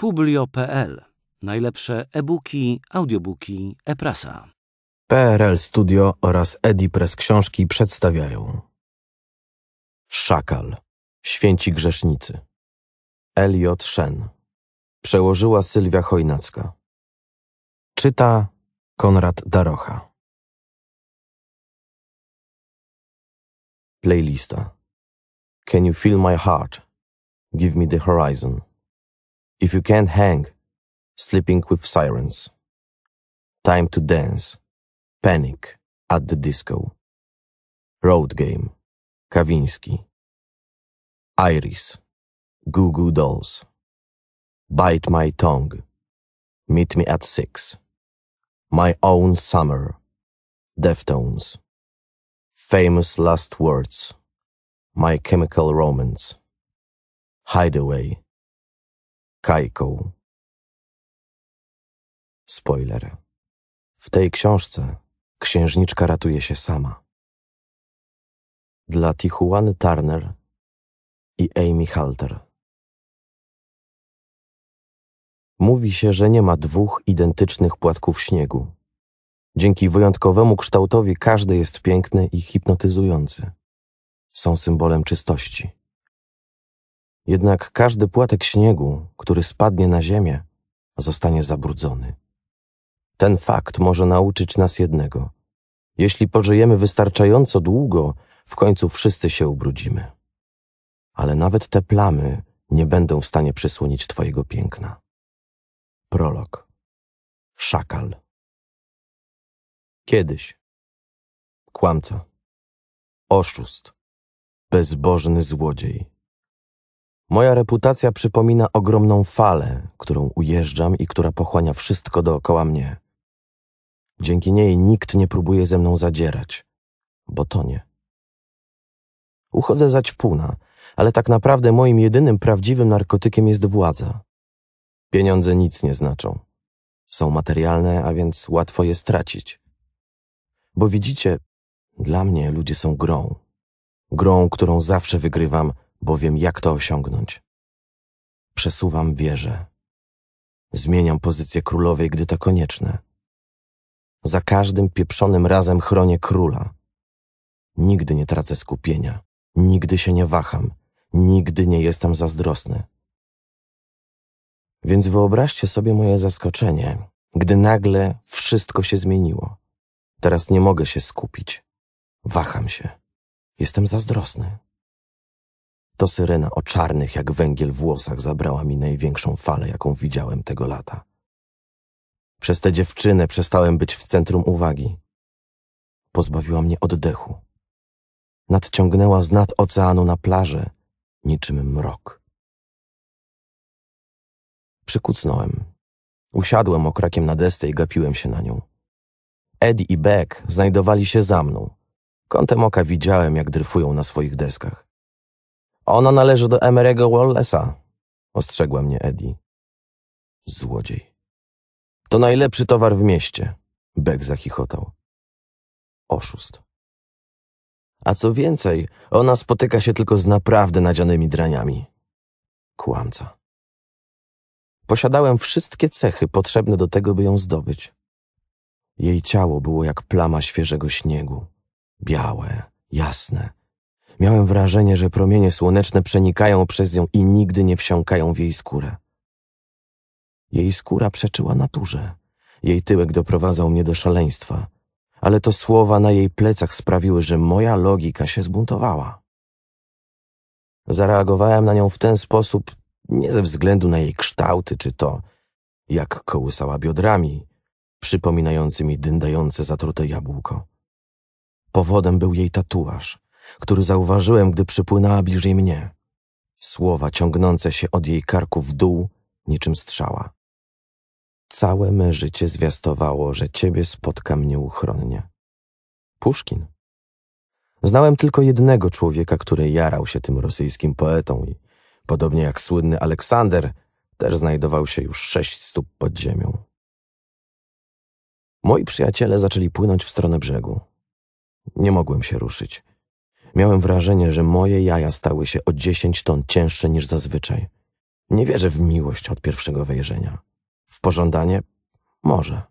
Publio.pl. Najlepsze e-booki, audiobooki, e-prasa. PRL Studio oraz Edipres Książki przedstawiają Szakal. Święci Grzesznicy. Eliot Shen. Przełożyła Sylwia Chojnacka. Czyta Konrad Darocha. Playlista. Can you feel my heart? Give me the horizon. If you can't hang, sleeping with sirens. Time to dance. Panic at the disco. Road game. Kavinsky. Iris. Goo Goo Dolls. Bite My Tongue. Meet Me at Six. My Own Summer. Deftones. Famous Last Words. My Chemical Romance. Hideaway. Kajką. Spoiler. W tej książce księżniczka ratuje się sama. Dla Tichuany Turner i Amy Halter. Mówi się, że nie ma dwóch identycznych płatków śniegu. Dzięki wyjątkowemu kształtowi każdy jest piękny i hipnotyzujący. Są symbolem czystości. Jednak każdy płatek śniegu, który spadnie na ziemię, zostanie zabrudzony. Ten fakt może nauczyć nas jednego. Jeśli pożyjemy wystarczająco długo, w końcu wszyscy się ubrudzimy. Ale nawet te plamy nie będą w stanie przysłonić Twojego piękna. Prolog. Szakal. Kiedyś. Kłamca. Oszust. Bezbożny złodziej Moja reputacja przypomina ogromną falę, którą ujeżdżam i która pochłania wszystko dookoła mnie. Dzięki niej nikt nie próbuje ze mną zadzierać, bo to nie. Uchodzę za ćpuna, ale tak naprawdę moim jedynym prawdziwym narkotykiem jest władza. Pieniądze nic nie znaczą. Są materialne, a więc łatwo je stracić. Bo widzicie, dla mnie ludzie są grą. Grą, którą zawsze wygrywam – bo wiem, jak to osiągnąć. Przesuwam wieżę. Zmieniam pozycję królowej, gdy to konieczne. Za każdym pieprzonym razem chronię króla. Nigdy nie tracę skupienia, nigdy się nie waham, nigdy nie jestem zazdrosny. Więc wyobraźcie sobie moje zaskoczenie, gdy nagle wszystko się zmieniło. Teraz nie mogę się skupić. Waham się. Jestem zazdrosny. To syrena o czarnych jak węgiel włosach zabrała mi największą falę, jaką widziałem tego lata. Przez tę dziewczynę przestałem być w centrum uwagi. Pozbawiła mnie oddechu. Nadciągnęła z nad oceanu na plażę, niczym mrok. Przykucnąłem. Usiadłem okrakiem na desce i gapiłem się na nią. Eddie i Beck znajdowali się za mną. Kątem oka widziałem, jak dryfują na swoich deskach. Ona należy do Emerego Wallace'a, ostrzegła mnie Eddie. Złodziej. To najlepszy towar w mieście, Beck zachichotał. Oszust. A co więcej, ona spotyka się tylko z naprawdę nadzianymi draniami. Kłamca. Posiadałem wszystkie cechy potrzebne do tego, by ją zdobyć. Jej ciało było jak plama świeżego śniegu. Białe, jasne, Miałem wrażenie, że promienie słoneczne przenikają przez nią i nigdy nie wsiąkają w jej skórę. Jej skóra przeczyła naturze. Jej tyłek doprowadzał mnie do szaleństwa. Ale to słowa na jej plecach sprawiły, że moja logika się zbuntowała. Zareagowałem na nią w ten sposób nie ze względu na jej kształty czy to, jak kołysała biodrami, przypominającymi dyndające zatrute jabłko. Powodem był jej tatuaż – który zauważyłem, gdy przypłynęła bliżej mnie. Słowa ciągnące się od jej karku w dół, niczym strzała. Całe me życie zwiastowało, że ciebie spotkam nieuchronnie. Puszkin. Znałem tylko jednego człowieka, który jarał się tym rosyjskim poetą i, podobnie jak słynny Aleksander, też znajdował się już sześć stóp pod ziemią. Moi przyjaciele zaczęli płynąć w stronę brzegu. Nie mogłem się ruszyć. Miałem wrażenie, że moje jaja stały się o dziesięć ton cięższe niż zazwyczaj. Nie wierzę w miłość od pierwszego wejrzenia. W pożądanie? Może.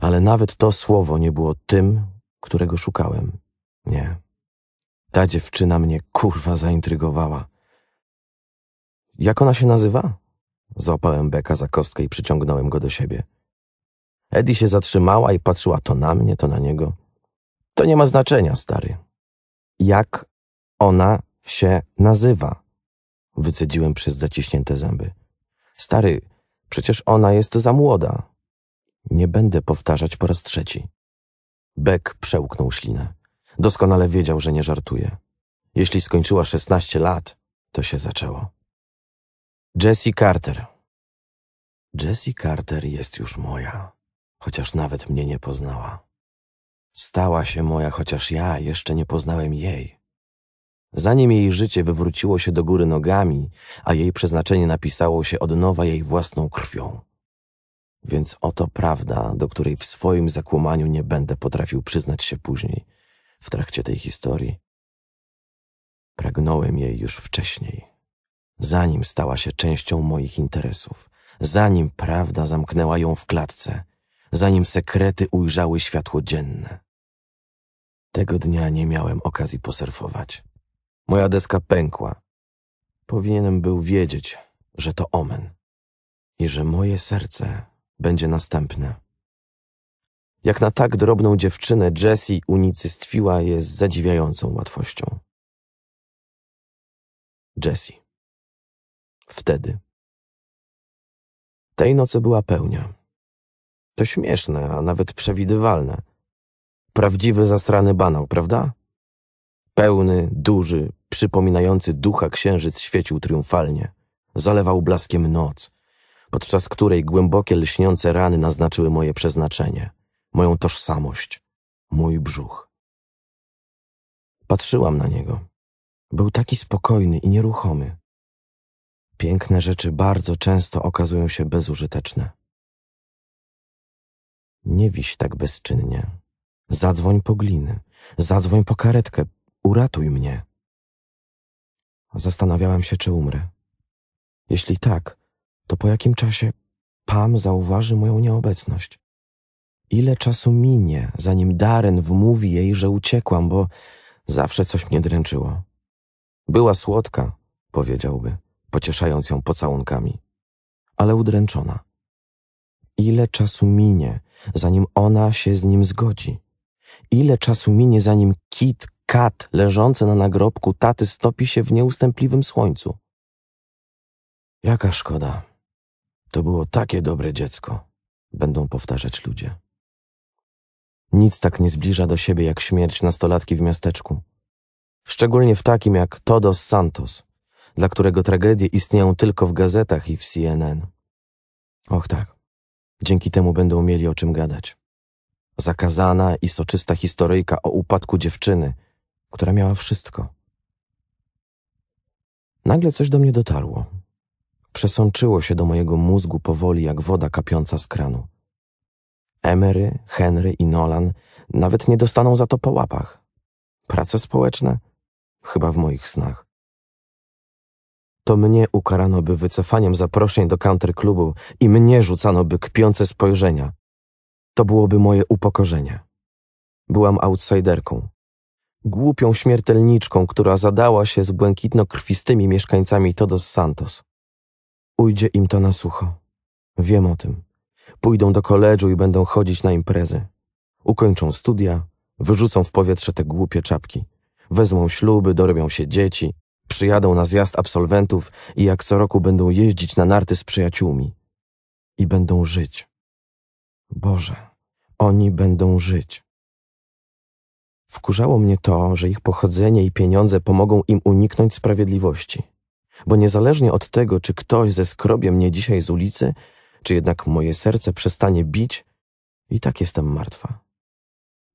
Ale nawet to słowo nie było tym, którego szukałem. Nie. Ta dziewczyna mnie kurwa zaintrygowała. Jak ona się nazywa? Złapałem Beka za kostkę i przyciągnąłem go do siebie. Eddie się zatrzymała i patrzyła to na mnie, to na niego. To nie ma znaczenia, stary jak ona się nazywa. Wycedziłem przez zaciśnięte zęby. Stary, przecież ona jest za młoda. Nie będę powtarzać po raz trzeci. Beck przełknął ślinę. Doskonale wiedział, że nie żartuje. Jeśli skończyła 16 lat, to się zaczęło. Jessie Carter. Jessie Carter jest już moja, chociaż nawet mnie nie poznała. Stała się moja, chociaż ja jeszcze nie poznałem jej. Zanim jej życie wywróciło się do góry nogami, a jej przeznaczenie napisało się od nowa jej własną krwią. Więc oto prawda, do której w swoim zakłamaniu nie będę potrafił przyznać się później, w trakcie tej historii. Pragnąłem jej już wcześniej, zanim stała się częścią moich interesów, zanim prawda zamknęła ją w klatce, zanim sekrety ujrzały światło dzienne. Tego dnia nie miałem okazji posurfować. Moja deska pękła. Powinienem był wiedzieć, że to omen i że moje serce będzie następne. Jak na tak drobną dziewczynę Jessie unicystwiła je z zadziwiającą łatwością. Jessie. Wtedy. Tej nocy była pełnia. To śmieszne, a nawet przewidywalne – Prawdziwy zastrany banał, prawda? Pełny, duży, przypominający ducha księżyc świecił triumfalnie. Zalewał blaskiem noc, podczas której głębokie lśniące rany naznaczyły moje przeznaczenie, moją tożsamość, mój brzuch. Patrzyłam na niego. Był taki spokojny i nieruchomy. Piękne rzeczy bardzo często okazują się bezużyteczne. Nie wiś tak bezczynnie. Zadzwoń po gliny, zadzwoń po karetkę, uratuj mnie. Zastanawiałem się, czy umrę. Jeśli tak, to po jakim czasie Pam zauważy moją nieobecność? Ile czasu minie, zanim Daren wmówi jej, że uciekłam, bo zawsze coś mnie dręczyło. Była słodka, powiedziałby, pocieszając ją pocałunkami, ale udręczona. Ile czasu minie, zanim ona się z nim zgodzi? Ile czasu minie, zanim kit, kat leżący na nagrobku taty stopi się w nieustępliwym słońcu? Jaka szkoda. To było takie dobre dziecko, będą powtarzać ludzie. Nic tak nie zbliża do siebie jak śmierć nastolatki w miasteczku. Szczególnie w takim jak Todos Santos, dla którego tragedie istnieją tylko w gazetach i w CNN. Och tak, dzięki temu będą mieli o czym gadać zakazana i soczysta historyjka o upadku dziewczyny, która miała wszystko. Nagle coś do mnie dotarło. Przesączyło się do mojego mózgu powoli jak woda kapiąca z kranu. Emery, Henry i Nolan nawet nie dostaną za to po łapach. Prace społeczne? Chyba w moich snach. To mnie ukarano by wycofaniem zaproszeń do counterklubu i mnie rzucano by kpiące spojrzenia. To byłoby moje upokorzenie. Byłam outsiderką. Głupią śmiertelniczką, która zadała się z błękitno-krwistymi mieszkańcami Todos Santos. Ujdzie im to na sucho. Wiem o tym. Pójdą do koledżu i będą chodzić na imprezy. Ukończą studia, wyrzucą w powietrze te głupie czapki. Wezmą śluby, dorobią się dzieci, przyjadą na zjazd absolwentów i jak co roku będą jeździć na narty z przyjaciółmi. I będą żyć. Boże oni będą żyć. Wkurzało mnie to, że ich pochodzenie i pieniądze pomogą im uniknąć sprawiedliwości, bo niezależnie od tego, czy ktoś ze skrobie mnie dzisiaj z ulicy, czy jednak moje serce przestanie bić, i tak jestem martwa.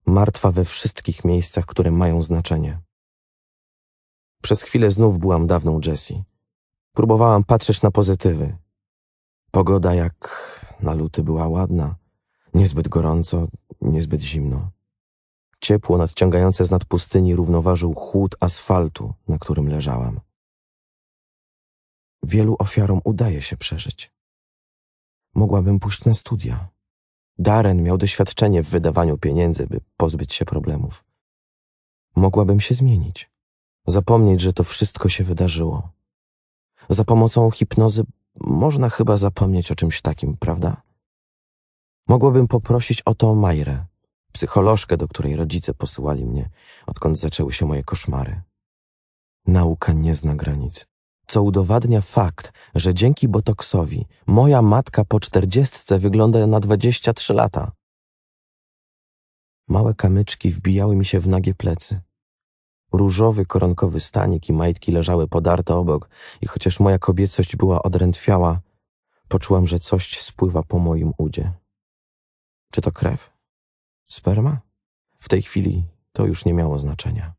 Martwa we wszystkich miejscach, które mają znaczenie. Przez chwilę znów byłam dawną Jessie. Próbowałam patrzeć na pozytywy. Pogoda jak na luty była ładna. Niezbyt gorąco, niezbyt zimno. Ciepło nadciągające z nad pustyni równoważył chłód asfaltu, na którym leżałam. Wielu ofiarom udaje się przeżyć. Mogłabym pójść na studia. Darren miał doświadczenie w wydawaniu pieniędzy, by pozbyć się problemów. Mogłabym się zmienić. Zapomnieć, że to wszystko się wydarzyło. Za pomocą hipnozy można chyba zapomnieć o czymś takim, prawda? Mogłabym poprosić o to Majrę, psycholożkę, do której rodzice posyłali mnie, odkąd zaczęły się moje koszmary. Nauka nie zna granic, co udowadnia fakt, że dzięki botoksowi moja matka po czterdziestce wygląda na dwadzieścia trzy lata. Małe kamyczki wbijały mi się w nagie plecy. Różowy koronkowy stanik i majtki leżały podarte obok i chociaż moja kobiecość była odrętwiała, poczułam, że coś spływa po moim udzie. Czy to krew? Sperma? W tej chwili to już nie miało znaczenia.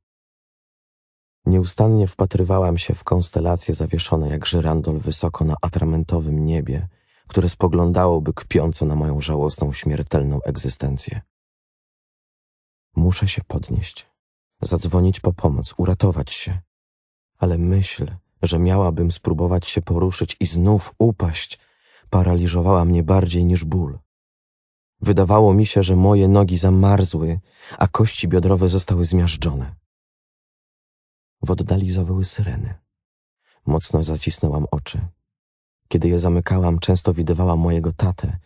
Nieustannie wpatrywałam się w konstelacje zawieszone jak żyrandol wysoko na atramentowym niebie, które spoglądałoby kpiąco na moją żałosną, śmiertelną egzystencję. Muszę się podnieść, zadzwonić po pomoc, uratować się. Ale myśl, że miałabym spróbować się poruszyć i znów upaść, paraliżowała mnie bardziej niż ból. Wydawało mi się, że moje nogi zamarzły, a kości biodrowe zostały zmiażdżone. W oddali zawyły syreny. Mocno zacisnęłam oczy. Kiedy je zamykałam, często widywałam mojego tatę,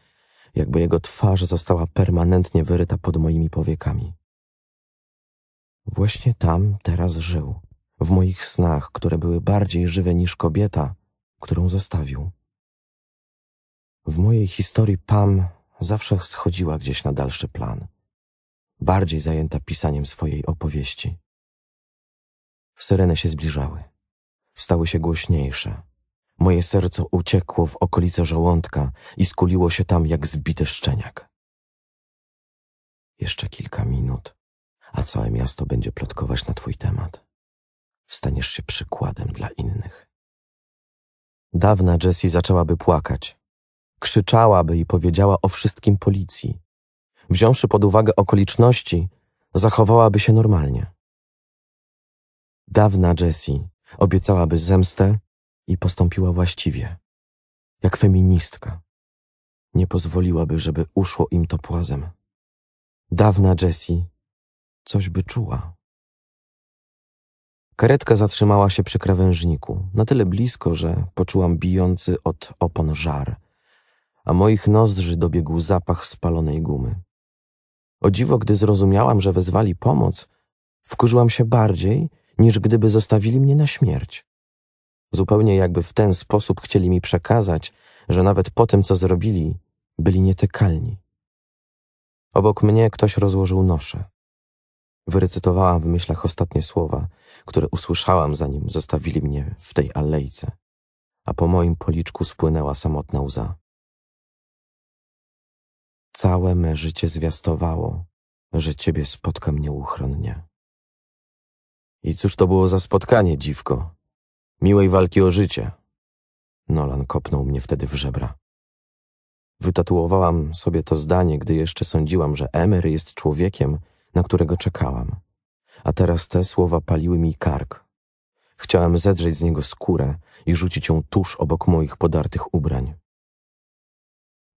jakby jego twarz została permanentnie wyryta pod moimi powiekami. Właśnie tam teraz żył, w moich snach, które były bardziej żywe niż kobieta, którą zostawił. W mojej historii Pam zawsze schodziła gdzieś na dalszy plan, bardziej zajęta pisaniem swojej opowieści. Syreny się zbliżały. Stały się głośniejsze. Moje serce uciekło w okolice żołądka i skuliło się tam jak zbity szczeniak. Jeszcze kilka minut, a całe miasto będzie plotkować na twój temat. Staniesz się przykładem dla innych. Dawna Jessie zaczęłaby płakać, krzyczałaby i powiedziała o wszystkim policji. Wziąwszy pod uwagę okoliczności, zachowałaby się normalnie. Dawna Jessie obiecałaby zemstę i postąpiła właściwie, jak feministka. Nie pozwoliłaby, żeby uszło im to płazem. Dawna Jessie coś by czuła. Karetka zatrzymała się przy krawężniku, na tyle blisko, że poczułam bijący od opon żar – a moich nozdrzy dobiegł zapach spalonej gumy. O dziwo, gdy zrozumiałam, że wezwali pomoc, wkurzyłam się bardziej, niż gdyby zostawili mnie na śmierć. Zupełnie jakby w ten sposób chcieli mi przekazać, że nawet po tym, co zrobili, byli nietykalni. Obok mnie ktoś rozłożył noszę. Wyrecytowałam w myślach ostatnie słowa, które usłyszałam, zanim zostawili mnie w tej alejce, a po moim policzku spłynęła samotna łza. Całe me życie zwiastowało, że ciebie spotkam nieuchronnie. I cóż to było za spotkanie, dziwko? Miłej walki o życie. Nolan kopnął mnie wtedy w żebra. Wytatuowałam sobie to zdanie, gdy jeszcze sądziłam, że Emery jest człowiekiem, na którego czekałam. A teraz te słowa paliły mi kark. Chciałem zedrzeć z niego skórę i rzucić ją tuż obok moich podartych ubrań.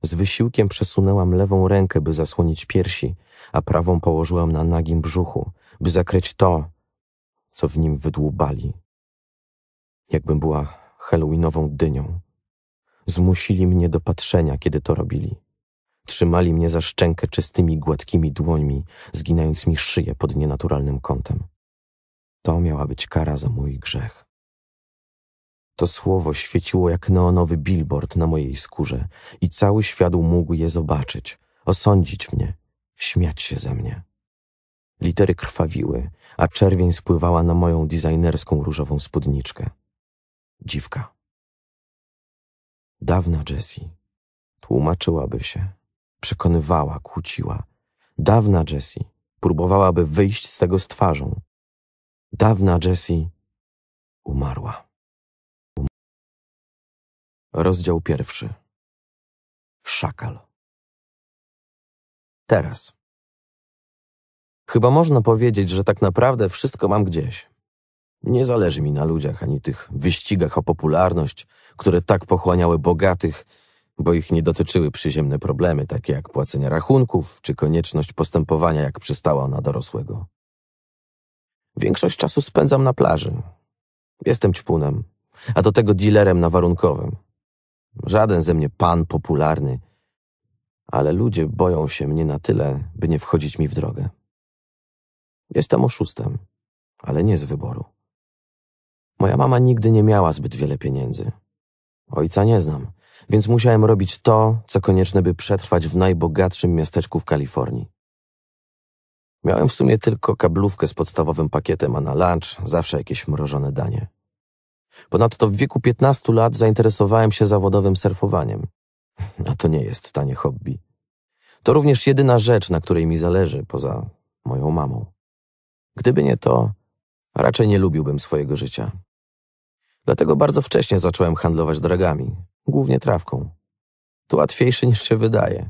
Z wysiłkiem przesunęłam lewą rękę, by zasłonić piersi, a prawą położyłam na nagim brzuchu, by zakryć to, co w nim wydłubali. Jakbym była halloweenową dynią. Zmusili mnie do patrzenia, kiedy to robili. Trzymali mnie za szczękę czystymi, gładkimi dłońmi, zginając mi szyję pod nienaturalnym kątem. To miała być kara za mój grzech. To słowo świeciło jak neonowy billboard na mojej skórze i cały świat mógł je zobaczyć, osądzić mnie, śmiać się ze mnie. Litery krwawiły, a czerwień spływała na moją designerską różową spódniczkę. Dziwka. Dawna Jessie. Tłumaczyłaby się. Przekonywała, kłóciła. Dawna Jessie. Próbowałaby wyjść z tego z twarzą. Dawna Jessie umarła. Rozdział pierwszy. Szakal. Teraz. Chyba można powiedzieć, że tak naprawdę wszystko mam gdzieś. Nie zależy mi na ludziach ani tych wyścigach o popularność, które tak pochłaniały bogatych, bo ich nie dotyczyły przyziemne problemy, takie jak płacenie rachunków czy konieczność postępowania, jak przystała na dorosłego. Większość czasu spędzam na plaży. Jestem ćpunem, a do tego dealerem na warunkowym. Żaden ze mnie pan popularny, ale ludzie boją się mnie na tyle, by nie wchodzić mi w drogę. Jestem oszustem, ale nie z wyboru. Moja mama nigdy nie miała zbyt wiele pieniędzy. Ojca nie znam, więc musiałem robić to, co konieczne, by przetrwać w najbogatszym miasteczku w Kalifornii. Miałem w sumie tylko kablówkę z podstawowym pakietem, a na lunch zawsze jakieś mrożone danie. Ponadto w wieku 15 lat zainteresowałem się zawodowym surfowaniem. A to nie jest tanie hobby. To również jedyna rzecz, na której mi zależy, poza moją mamą. Gdyby nie to, raczej nie lubiłbym swojego życia. Dlatego bardzo wcześnie zacząłem handlować dragami, głównie trawką. To łatwiejsze niż się wydaje.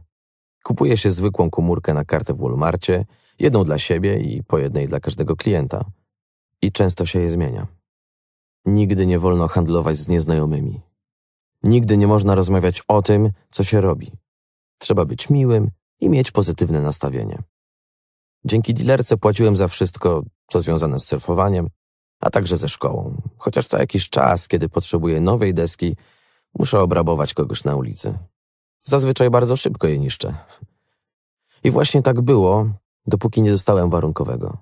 Kupuje się zwykłą komórkę na kartę w Walmartie, jedną dla siebie i po jednej dla każdego klienta. I często się je zmienia. Nigdy nie wolno handlować z nieznajomymi. Nigdy nie można rozmawiać o tym, co się robi. Trzeba być miłym i mieć pozytywne nastawienie. Dzięki dealerce płaciłem za wszystko, co związane z surfowaniem, a także ze szkołą. Chociaż co jakiś czas, kiedy potrzebuję nowej deski, muszę obrabować kogoś na ulicy. Zazwyczaj bardzo szybko je niszczę. I właśnie tak było, dopóki nie dostałem warunkowego.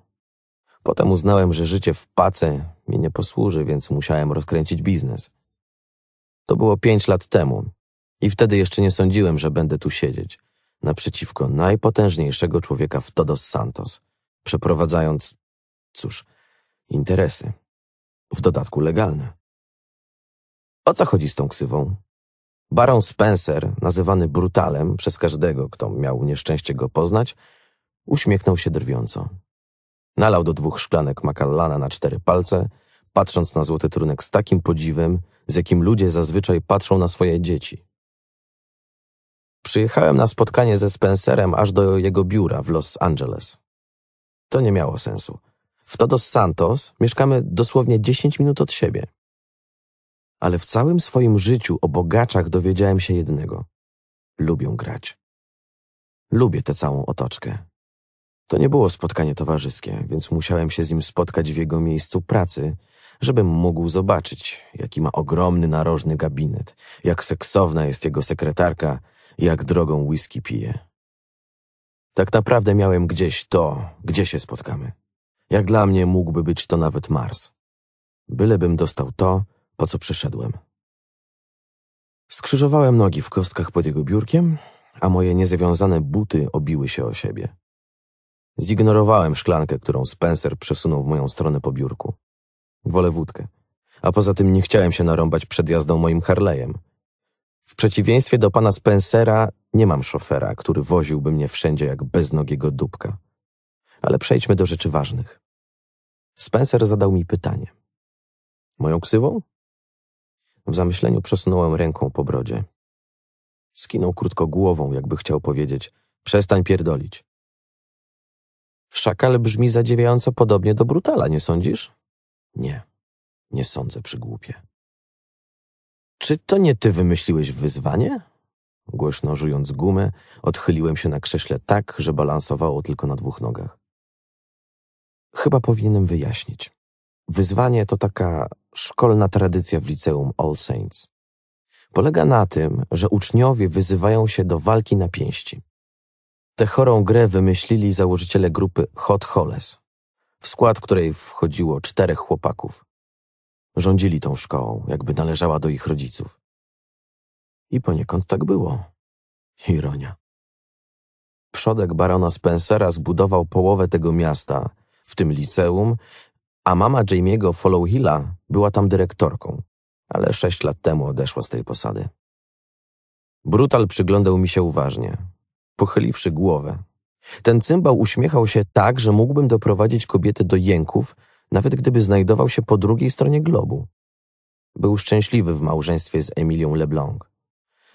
Potem uznałem, że życie w pace mi nie posłuży, więc musiałem rozkręcić biznes. To było pięć lat temu i wtedy jeszcze nie sądziłem, że będę tu siedzieć naprzeciwko najpotężniejszego człowieka w Todos Santos, przeprowadzając, cóż, interesy. W dodatku legalne. O co chodzi z tą ksywą? Baron Spencer, nazywany brutalem przez każdego, kto miał nieszczęście go poznać, uśmiechnął się drwiąco. Nalał do dwóch szklanek Macallana na cztery palce, patrząc na złoty trunek z takim podziwem, z jakim ludzie zazwyczaj patrzą na swoje dzieci. Przyjechałem na spotkanie ze Spencerem aż do jego biura w Los Angeles. To nie miało sensu. W Todos Santos mieszkamy dosłownie 10 minut od siebie. Ale w całym swoim życiu o bogaczach dowiedziałem się jednego. Lubią grać. Lubię tę całą otoczkę. To nie było spotkanie towarzyskie, więc musiałem się z nim spotkać w jego miejscu pracy, żebym mógł zobaczyć, jaki ma ogromny narożny gabinet, jak seksowna jest jego sekretarka, jak drogą whisky pije. Tak naprawdę miałem gdzieś to, gdzie się spotkamy. Jak dla mnie mógłby być to nawet Mars. Bylebym dostał to, po co przyszedłem. Skrzyżowałem nogi w kostkach pod jego biurkiem, a moje niezawiązane buty obiły się o siebie. Zignorowałem szklankę, którą Spencer przesunął w moją stronę po biurku. Wolę wódkę. A poza tym nie chciałem się narąbać przed jazdą moim Harley'em. W przeciwieństwie do pana Spencera nie mam szofera, który woziłby mnie wszędzie jak beznogiego dupka. Ale przejdźmy do rzeczy ważnych. Spencer zadał mi pytanie. Moją ksywą? W zamyśleniu przesunąłem ręką po brodzie. Skinął krótko głową, jakby chciał powiedzieć: Przestań pierdolić. Szakal brzmi zadziwiająco podobnie do brutala, nie sądzisz? Nie, nie sądzę, przygłupie. Czy to nie ty wymyśliłeś wyzwanie? Głośno żując gumę, odchyliłem się na krześle tak, że balansowało tylko na dwóch nogach. Chyba powinienem wyjaśnić. Wyzwanie to taka szkolna tradycja w liceum All Saints. Polega na tym, że uczniowie wyzywają się do walki na pięści. Tę chorą grę wymyślili założyciele grupy Hot Holes, w skład której wchodziło czterech chłopaków. Rządzili tą szkołą, jakby należała do ich rodziców. I poniekąd tak było. Ironia. Przodek barona Spencera zbudował połowę tego miasta, w tym liceum, a mama Jamiego Follow Hilla była tam dyrektorką, ale sześć lat temu odeszła z tej posady. Brutal przyglądał mi się uważnie, pochyliwszy głowę. Ten cymbał uśmiechał się tak, że mógłbym doprowadzić kobietę do jęków, nawet gdyby znajdował się po drugiej stronie globu. Był szczęśliwy w małżeństwie z Emilią Leblanc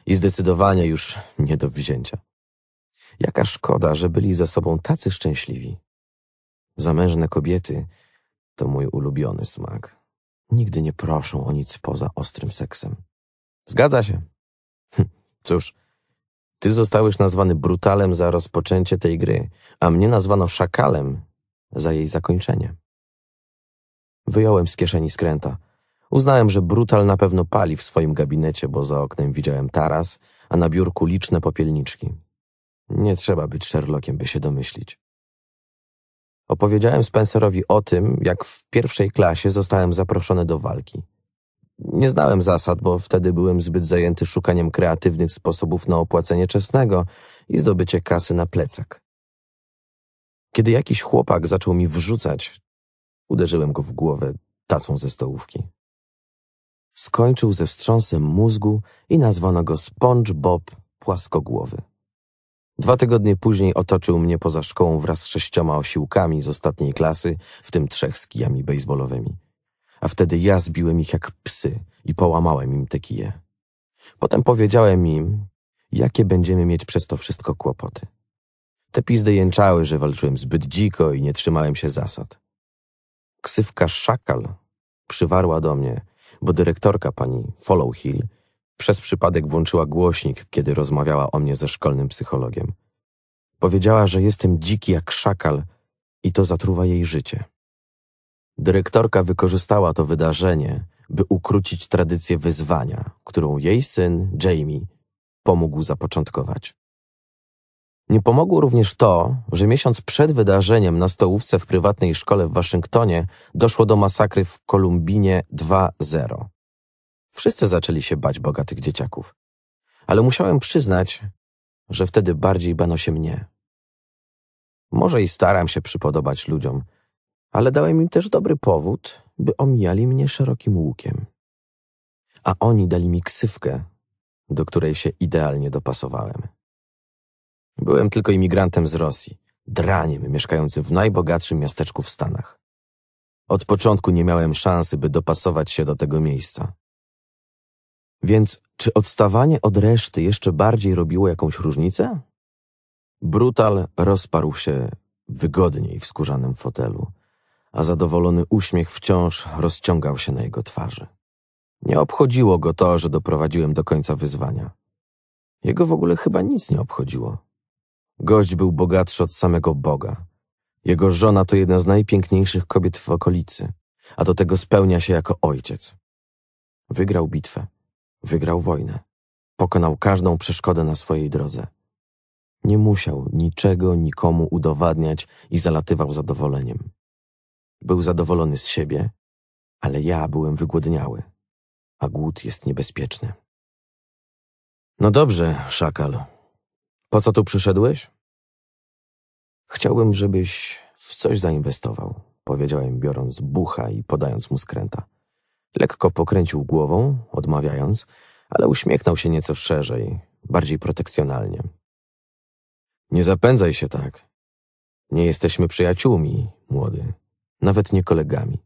i zdecydowanie już nie do wzięcia. Jaka szkoda, że byli ze sobą tacy szczęśliwi. Zamężne kobiety to mój ulubiony smak. Nigdy nie proszą o nic poza ostrym seksem. Zgadza się. Hm, cóż, ty zostałeś nazwany brutalem za rozpoczęcie tej gry, a mnie nazwano szakalem za jej zakończenie. Wyjąłem z kieszeni skręta. Uznałem, że brutal na pewno pali w swoim gabinecie, bo za oknem widziałem taras, a na biurku liczne popielniczki. Nie trzeba być Sherlockiem, by się domyślić. Opowiedziałem Spencerowi o tym, jak w pierwszej klasie zostałem zaproszony do walki. Nie znałem zasad, bo wtedy byłem zbyt zajęty szukaniem kreatywnych sposobów na opłacenie czesnego i zdobycie kasy na plecak. Kiedy jakiś chłopak zaczął mi wrzucać, uderzyłem go w głowę tacą ze stołówki. Skończył ze wstrząsem mózgu i nazwano go SpongeBob Płaskogłowy. Dwa tygodnie później otoczył mnie poza szkołą wraz z sześcioma osiłkami z ostatniej klasy, w tym trzech z kijami baseballowymi a wtedy ja zbiłem ich jak psy i połamałem im te kije. Potem powiedziałem im, jakie będziemy mieć przez to wszystko kłopoty. Te pizdy jęczały, że walczyłem zbyt dziko i nie trzymałem się zasad. Ksywka szakal przywarła do mnie, bo dyrektorka pani Follow Hill przez przypadek włączyła głośnik, kiedy rozmawiała o mnie ze szkolnym psychologiem. Powiedziała, że jestem dziki jak szakal i to zatruwa jej życie. Dyrektorka wykorzystała to wydarzenie, by ukrócić tradycję wyzwania, którą jej syn, Jamie, pomógł zapoczątkować. Nie pomogło również to, że miesiąc przed wydarzeniem na stołówce w prywatnej szkole w Waszyngtonie doszło do masakry w Kolumbinie 2-0. Wszyscy zaczęli się bać bogatych dzieciaków. Ale musiałem przyznać, że wtedy bardziej bano się mnie. Może i staram się przypodobać ludziom – ale dałem im też dobry powód, by omijali mnie szerokim łukiem. A oni dali mi ksywkę, do której się idealnie dopasowałem. Byłem tylko imigrantem z Rosji, draniem mieszkającym w najbogatszym miasteczku w Stanach. Od początku nie miałem szansy, by dopasować się do tego miejsca. Więc czy odstawanie od reszty jeszcze bardziej robiło jakąś różnicę? Brutal rozparł się wygodniej w skórzanym fotelu a zadowolony uśmiech wciąż rozciągał się na jego twarzy. Nie obchodziło go to, że doprowadziłem do końca wyzwania. Jego w ogóle chyba nic nie obchodziło. Gość był bogatszy od samego Boga. Jego żona to jedna z najpiękniejszych kobiet w okolicy, a do tego spełnia się jako ojciec. Wygrał bitwę, wygrał wojnę, pokonał każdą przeszkodę na swojej drodze. Nie musiał niczego nikomu udowadniać i zalatywał zadowoleniem. Był zadowolony z siebie, ale ja byłem wygłodniały, a głód jest niebezpieczny. No dobrze, szakal. Po co tu przyszedłeś? Chciałbym, żebyś w coś zainwestował, powiedziałem, biorąc bucha i podając mu skręta. Lekko pokręcił głową, odmawiając, ale uśmiechnął się nieco szerzej, bardziej protekcjonalnie. Nie zapędzaj się tak. Nie jesteśmy przyjaciółmi, młody nawet nie kolegami.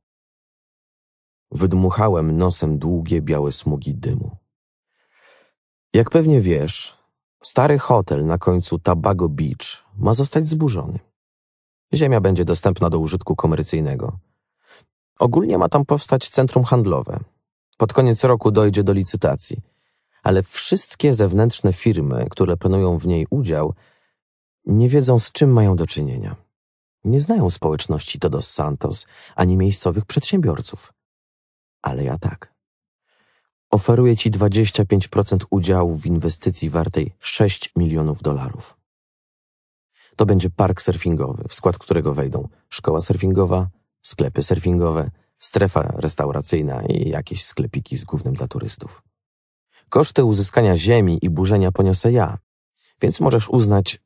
Wydmuchałem nosem długie białe smugi dymu. Jak pewnie wiesz, stary hotel na końcu Tabago Beach ma zostać zburzony. Ziemia będzie dostępna do użytku komercyjnego. Ogólnie ma tam powstać centrum handlowe. Pod koniec roku dojdzie do licytacji, ale wszystkie zewnętrzne firmy, które planują w niej udział, nie wiedzą z czym mają do czynienia. Nie znają społeczności dos Santos ani miejscowych przedsiębiorców. Ale ja tak. Oferuję ci 25% udziału w inwestycji wartej 6 milionów dolarów. To będzie park surfingowy, w skład którego wejdą szkoła surfingowa, sklepy surfingowe, strefa restauracyjna i jakieś sklepiki z głównym dla turystów. Koszty uzyskania ziemi i burzenia poniosę ja, więc możesz uznać,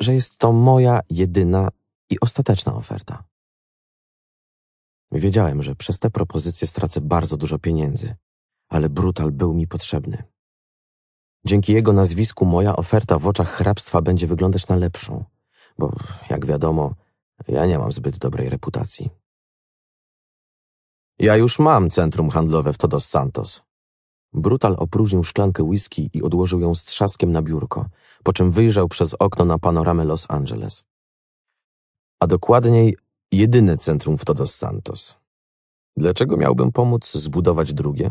że jest to moja jedyna i ostateczna oferta. Wiedziałem, że przez te propozycje stracę bardzo dużo pieniędzy, ale brutal był mi potrzebny. Dzięki jego nazwisku moja oferta w oczach hrabstwa będzie wyglądać na lepszą, bo jak wiadomo, ja nie mam zbyt dobrej reputacji. Ja już mam centrum handlowe w Todos Santos. Brutal opróżnił szklankę whisky i odłożył ją z trzaskiem na biurko, po czym wyjrzał przez okno na panoramę Los Angeles a dokładniej jedyne centrum w Todos Santos. Dlaczego miałbym pomóc zbudować drugie?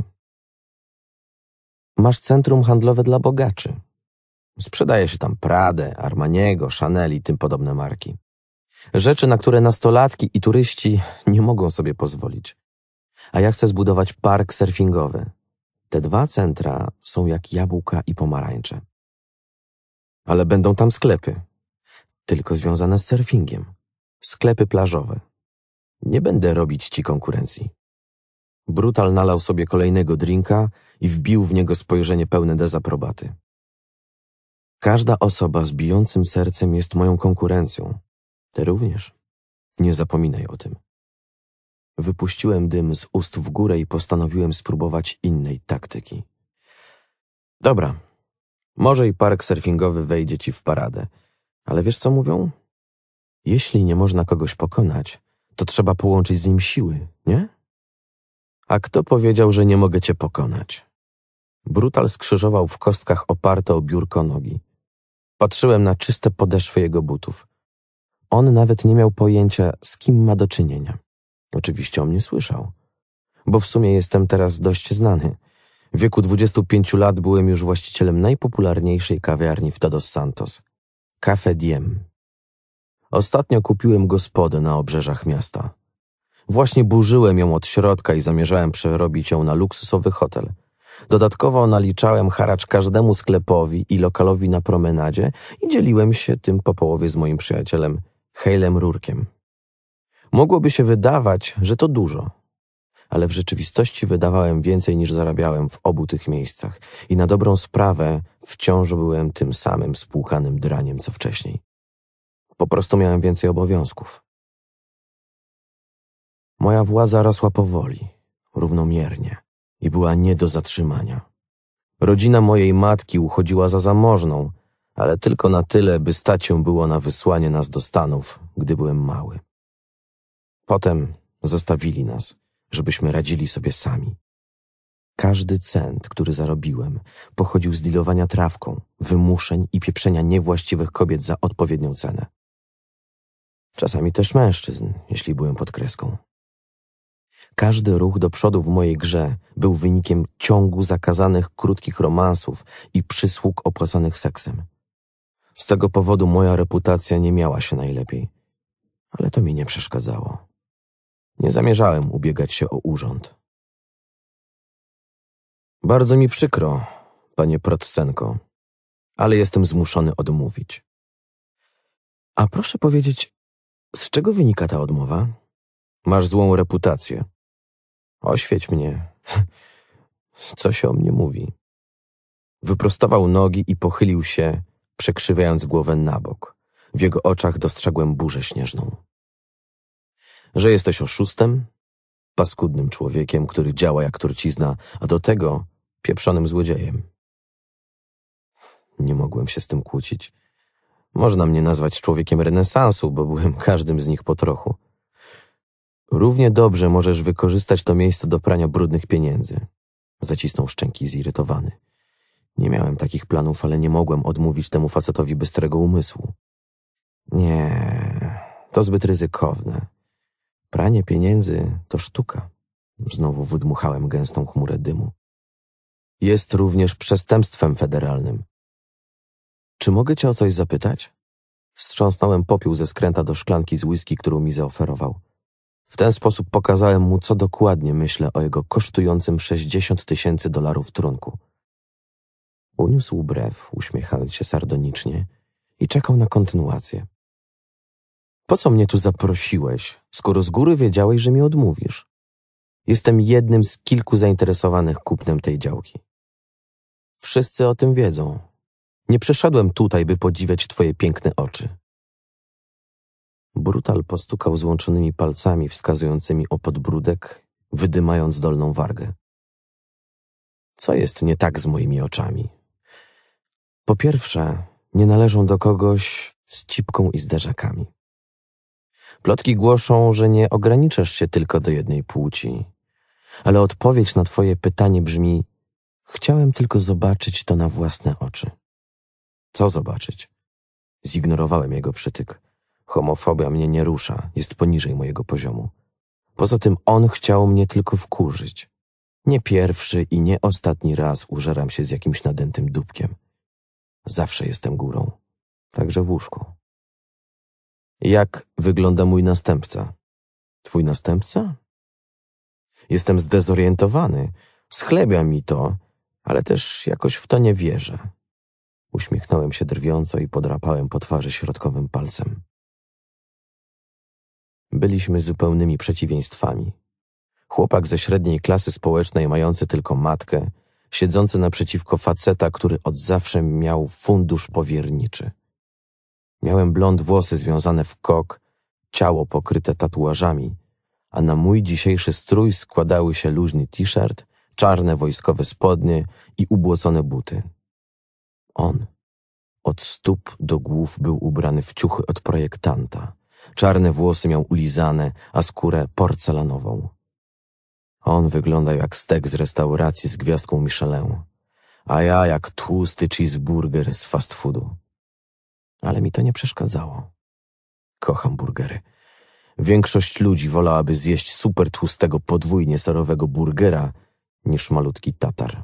Masz centrum handlowe dla bogaczy. Sprzedaje się tam Prade, Armaniego, Chanel i tym podobne marki. Rzeczy, na które nastolatki i turyści nie mogą sobie pozwolić. A ja chcę zbudować park surfingowy. Te dwa centra są jak jabłka i pomarańcze. Ale będą tam sklepy, tylko związane z surfingiem sklepy plażowe. Nie będę robić ci konkurencji. Brutal nalał sobie kolejnego drinka i wbił w niego spojrzenie pełne dezaprobaty. Każda osoba z bijącym sercem jest moją konkurencją. Ty również. Nie zapominaj o tym. Wypuściłem dym z ust w górę i postanowiłem spróbować innej taktyki. Dobra, może i park surfingowy wejdzie ci w paradę, ale wiesz co mówią? Jeśli nie można kogoś pokonać, to trzeba połączyć z nim siły, nie? A kto powiedział, że nie mogę cię pokonać? Brutal skrzyżował w kostkach oparte o biurko nogi. Patrzyłem na czyste podeszwy jego butów. On nawet nie miał pojęcia, z kim ma do czynienia. Oczywiście o mnie słyszał, bo w sumie jestem teraz dość znany. W wieku 25 lat byłem już właścicielem najpopularniejszej kawiarni w Todos Santos. Café Diem. Ostatnio kupiłem gospodę na obrzeżach miasta. Właśnie burzyłem ją od środka i zamierzałem przerobić ją na luksusowy hotel. Dodatkowo naliczałem haracz każdemu sklepowi i lokalowi na promenadzie i dzieliłem się tym po połowie z moim przyjacielem Hejlem Rurkiem. Mogłoby się wydawać, że to dużo, ale w rzeczywistości wydawałem więcej niż zarabiałem w obu tych miejscach i na dobrą sprawę wciąż byłem tym samym spłukanym draniem co wcześniej. Po prostu miałem więcej obowiązków. Moja władza rosła powoli, równomiernie i była nie do zatrzymania. Rodzina mojej matki uchodziła za zamożną, ale tylko na tyle, by stać się było na wysłanie nas do Stanów, gdy byłem mały. Potem zostawili nas, żebyśmy radzili sobie sami. Każdy cent, który zarobiłem, pochodził z dealowania trawką, wymuszeń i pieprzenia niewłaściwych kobiet za odpowiednią cenę. Czasami też mężczyzn, jeśli byłem pod kreską. Każdy ruch do przodu w mojej grze był wynikiem ciągu zakazanych krótkich romansów i przysług opłacanych seksem. Z tego powodu moja reputacja nie miała się najlepiej, ale to mi nie przeszkadzało. Nie zamierzałem ubiegać się o urząd. Bardzo mi przykro, panie Protsenko, ale jestem zmuszony odmówić. A proszę powiedzieć, z czego wynika ta odmowa? Masz złą reputację. Oświeć mnie. Co się o mnie mówi? Wyprostował nogi i pochylił się, przekrzywiając głowę na bok. W jego oczach dostrzegłem burzę śnieżną. Że jesteś oszustem, paskudnym człowiekiem, który działa jak trucizna, a do tego pieprzonym złodziejem. Nie mogłem się z tym kłócić. Można mnie nazwać człowiekiem renesansu, bo byłem każdym z nich po trochu. Równie dobrze możesz wykorzystać to miejsce do prania brudnych pieniędzy. Zacisnął szczęki zirytowany. Nie miałem takich planów, ale nie mogłem odmówić temu facetowi bystrego umysłu. Nie, to zbyt ryzykowne. Pranie pieniędzy to sztuka. Znowu wydmuchałem gęstą chmurę dymu. Jest również przestępstwem federalnym. Czy mogę cię o coś zapytać? Wstrząsnąłem popiół ze skręta do szklanki z whisky, którą mi zaoferował. W ten sposób pokazałem mu, co dokładnie myślę o jego kosztującym 60 tysięcy dolarów trunku. Uniósł brew, uśmiechając się sardonicznie i czekał na kontynuację. Po co mnie tu zaprosiłeś, skoro z góry wiedziałeś, że mi odmówisz? Jestem jednym z kilku zainteresowanych kupnem tej działki. Wszyscy o tym wiedzą, nie przeszedłem tutaj, by podziwiać twoje piękne oczy. Brutal postukał złączonymi palcami wskazującymi o podbródek, wydymając dolną wargę. Co jest nie tak z moimi oczami? Po pierwsze, nie należą do kogoś z cipką i zderzakami. Plotki głoszą, że nie ograniczasz się tylko do jednej płci. Ale odpowiedź na twoje pytanie brzmi: Chciałem tylko zobaczyć to na własne oczy. Co zobaczyć? Zignorowałem jego przytyk. Homofobia mnie nie rusza, jest poniżej mojego poziomu. Poza tym on chciał mnie tylko wkurzyć. Nie pierwszy i nie ostatni raz użeram się z jakimś nadętym dupkiem. Zawsze jestem górą, także w łóżku. Jak wygląda mój następca? Twój następca? Jestem zdezorientowany, schlebia mi to, ale też jakoś w to nie wierzę. Uśmiechnąłem się drwiąco i podrapałem po twarzy środkowym palcem. Byliśmy zupełnymi przeciwieństwami. Chłopak ze średniej klasy społecznej, mający tylko matkę, siedzący naprzeciwko faceta, który od zawsze miał fundusz powierniczy. Miałem blond włosy związane w kok, ciało pokryte tatuażami, a na mój dzisiejszy strój składały się luźny t-shirt, czarne wojskowe spodnie i ubłocone buty on. Od stóp do głów był ubrany w ciuchy od projektanta. Czarne włosy miał ulizane, a skórę porcelanową. On wyglądał jak stek z restauracji z gwiazdką Michelin, a ja jak tłusty cheeseburger z fast foodu. Ale mi to nie przeszkadzało. Kocham burgery. Większość ludzi wolałaby zjeść super tłustego podwójnie serowego burgera niż malutki tatar.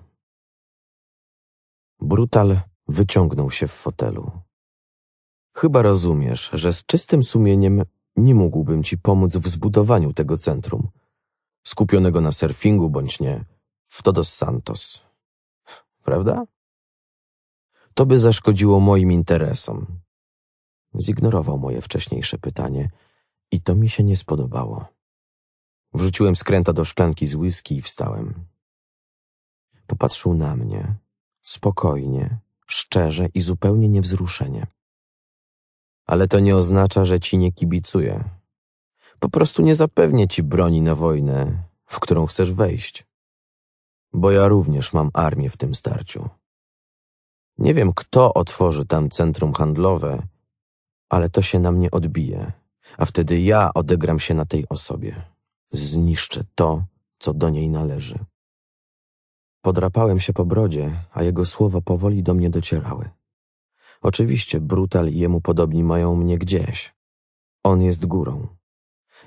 Brutal Wyciągnął się w fotelu. Chyba rozumiesz, że z czystym sumieniem nie mógłbym ci pomóc w zbudowaniu tego centrum, skupionego na surfingu bądź nie, w Todos Santos. Prawda? To by zaszkodziło moim interesom. Zignorował moje wcześniejsze pytanie i to mi się nie spodobało. Wrzuciłem skręta do szklanki z whisky i wstałem. Popatrzył na mnie, spokojnie, szczerze i zupełnie niewzruszenie. Ale to nie oznacza, że ci nie kibicuję. Po prostu nie zapewnię ci broni na wojnę, w którą chcesz wejść. Bo ja również mam armię w tym starciu. Nie wiem, kto otworzy tam centrum handlowe, ale to się na mnie odbije, a wtedy ja odegram się na tej osobie. Zniszczę to, co do niej należy. Podrapałem się po brodzie, a jego słowa powoli do mnie docierały. Oczywiście Brutal i jemu podobni mają mnie gdzieś. On jest górą.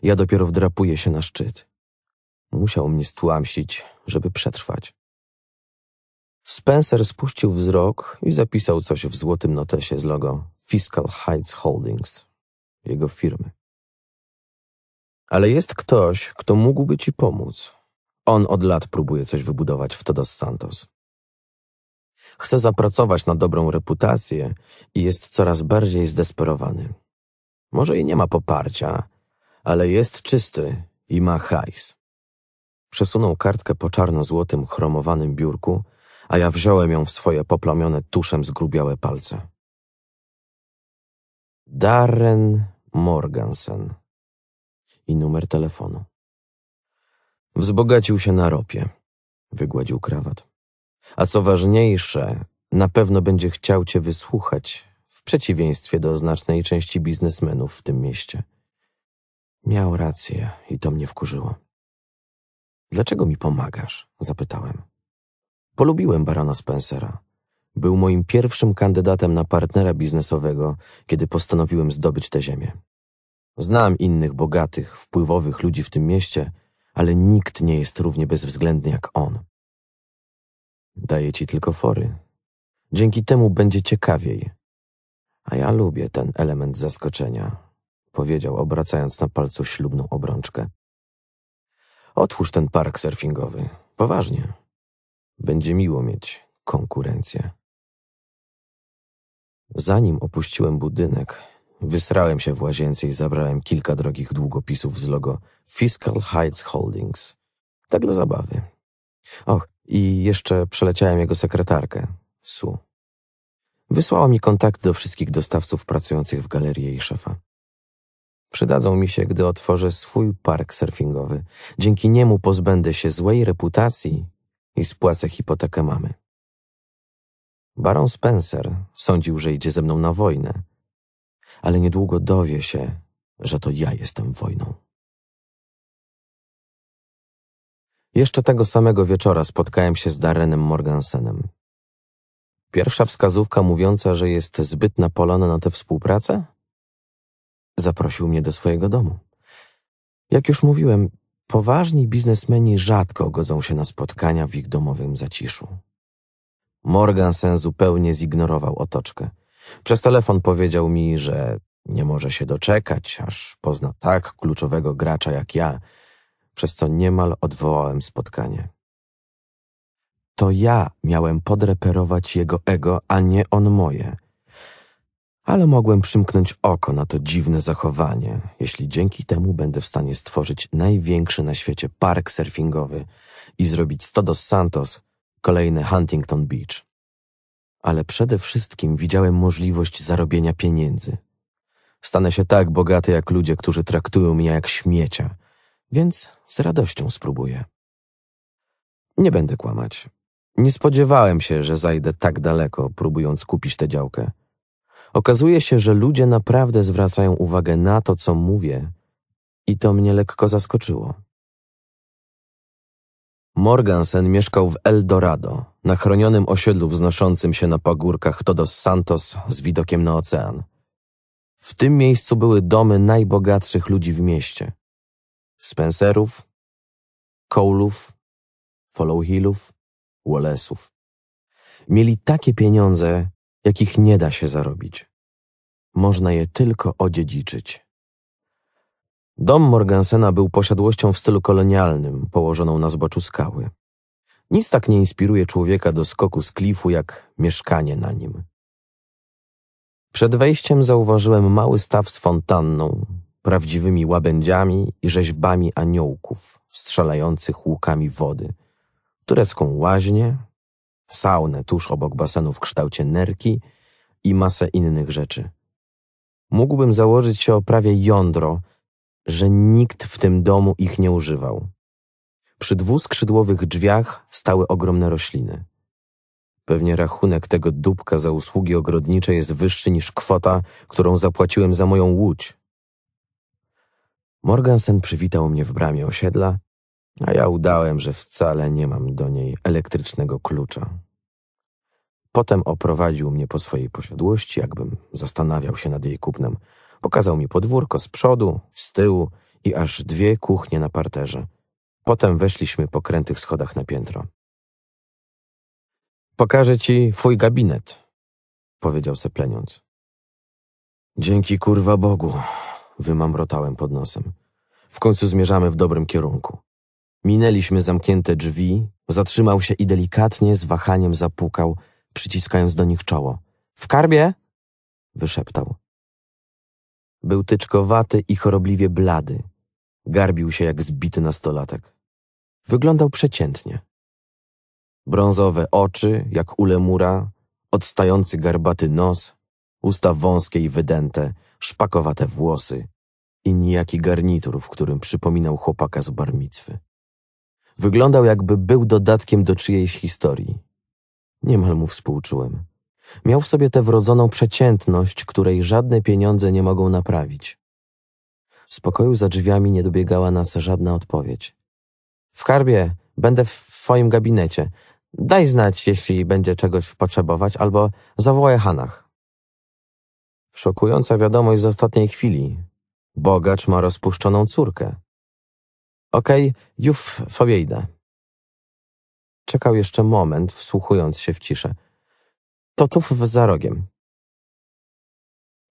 Ja dopiero wdrapuję się na szczyt. Musiał mnie stłamsić, żeby przetrwać. Spencer spuścił wzrok i zapisał coś w złotym notesie z logo Fiscal Heights Holdings, jego firmy. Ale jest ktoś, kto mógłby ci pomóc. On od lat próbuje coś wybudować w Todos Santos. Chce zapracować na dobrą reputację i jest coraz bardziej zdesperowany. Może i nie ma poparcia, ale jest czysty i ma hajs. Przesunął kartkę po czarno-złotym chromowanym biurku, a ja wziąłem ją w swoje poplamione tuszem zgrubiałe palce. Darren Morgansen i numer telefonu. Wzbogacił się na ropie, wygładził krawat. A co ważniejsze, na pewno będzie chciał cię wysłuchać, w przeciwieństwie do znacznej części biznesmenów w tym mieście. Miał rację i to mnie wkurzyło. Dlaczego mi pomagasz? zapytałem. Polubiłem barana Spencera. Był moim pierwszym kandydatem na partnera biznesowego, kiedy postanowiłem zdobyć tę ziemię. Znam innych bogatych, wpływowych ludzi w tym mieście – ale nikt nie jest równie bezwzględny jak on. Daje ci tylko fory. Dzięki temu będzie ciekawiej. A ja lubię ten element zaskoczenia, powiedział, obracając na palcu ślubną obrączkę. Otwórz ten park surfingowy. Poważnie. Będzie miło mieć konkurencję. Zanim opuściłem budynek, wysrałem się w łazience i zabrałem kilka drogich długopisów z logo Fiscal Heights Holdings. Tak dla zabawy. Och, i jeszcze przeleciałem jego sekretarkę, Su. Wysłała mi kontakt do wszystkich dostawców pracujących w galerii jej szefa. Przydadzą mi się, gdy otworzę swój park surfingowy. Dzięki niemu pozbędę się złej reputacji i spłacę hipotekę mamy. Baron Spencer sądził, że idzie ze mną na wojnę, ale niedługo dowie się, że to ja jestem wojną. Jeszcze tego samego wieczora spotkałem się z Darrenem Morgansenem. Pierwsza wskazówka mówiąca, że jest zbyt napolony na tę współpracę? Zaprosił mnie do swojego domu. Jak już mówiłem, poważni biznesmeni rzadko godzą się na spotkania w ich domowym zaciszu. Morgansen zupełnie zignorował otoczkę. Przez telefon powiedział mi, że nie może się doczekać, aż pozna tak kluczowego gracza jak ja – przez co niemal odwołałem spotkanie. To ja miałem podreperować jego ego, a nie on moje. Ale mogłem przymknąć oko na to dziwne zachowanie, jeśli dzięki temu będę w stanie stworzyć największy na świecie park surfingowy i zrobić Stodos Santos kolejne Huntington Beach. Ale przede wszystkim widziałem możliwość zarobienia pieniędzy. Stanę się tak bogaty jak ludzie, którzy traktują mnie jak śmiecia – więc z radością spróbuję. Nie będę kłamać. Nie spodziewałem się, że zajdę tak daleko, próbując kupić tę działkę. Okazuje się, że ludzie naprawdę zwracają uwagę na to, co mówię, i to mnie lekko zaskoczyło. Morgansen mieszkał w El Dorado, na chronionym osiedlu wznoszącym się na pagórkach Todos Santos z widokiem na ocean. W tym miejscu były domy najbogatszych ludzi w mieście. Spencerów, Cole'ów, Follow Hillów, Wallace'ów. Mieli takie pieniądze, jakich nie da się zarobić. Można je tylko odziedziczyć. Dom Morgansena był posiadłością w stylu kolonialnym, położoną na zboczu skały. Nic tak nie inspiruje człowieka do skoku z klifu, jak mieszkanie na nim. Przed wejściem zauważyłem mały staw z fontanną, prawdziwymi łabędziami i rzeźbami aniołków strzelających łukami wody, turecką łaźnię, saunę tuż obok basenu w kształcie nerki i masę innych rzeczy. Mógłbym założyć się o prawie jądro, że nikt w tym domu ich nie używał. Przy dwuskrzydłowych drzwiach stały ogromne rośliny. Pewnie rachunek tego dubka za usługi ogrodnicze jest wyższy niż kwota, którą zapłaciłem za moją łódź. Morgansen przywitał mnie w bramie osiedla, a ja udałem, że wcale nie mam do niej elektrycznego klucza. Potem oprowadził mnie po swojej posiadłości, jakbym zastanawiał się nad jej kupnem. Pokazał mi podwórko z przodu, z tyłu i aż dwie kuchnie na parterze. Potem weszliśmy po krętych schodach na piętro. Pokażę ci twój gabinet, powiedział sepleniąc. Dzięki kurwa Bogu, wymamrotałem pod nosem. W końcu zmierzamy w dobrym kierunku. Minęliśmy zamknięte drzwi, zatrzymał się i delikatnie z wahaniem zapukał, przyciskając do nich czoło. W karbie? wyszeptał. Był tyczkowaty i chorobliwie blady. Garbił się jak zbity nastolatek. Wyglądał przeciętnie. Brązowe oczy, jak ule mura, odstający garbaty nos, usta wąskie i wydęte, szpakowate włosy i nijaki garnitur, w którym przypominał chłopaka z barmicwy. Wyglądał jakby był dodatkiem do czyjejś historii. Niemal mu współczułem. Miał w sobie tę wrodzoną przeciętność, której żadne pieniądze nie mogą naprawić. W spokoju za drzwiami nie dobiegała nas żadna odpowiedź. W karbie, będę w twoim gabinecie. Daj znać, jeśli będzie czegoś potrzebować, albo zawołaj Hanach. Szokująca wiadomość z ostatniej chwili. Bogacz ma rozpuszczoną córkę. Okej, okay, już sobie idę. Czekał jeszcze moment, wsłuchując się w ciszę. To tu za rogiem.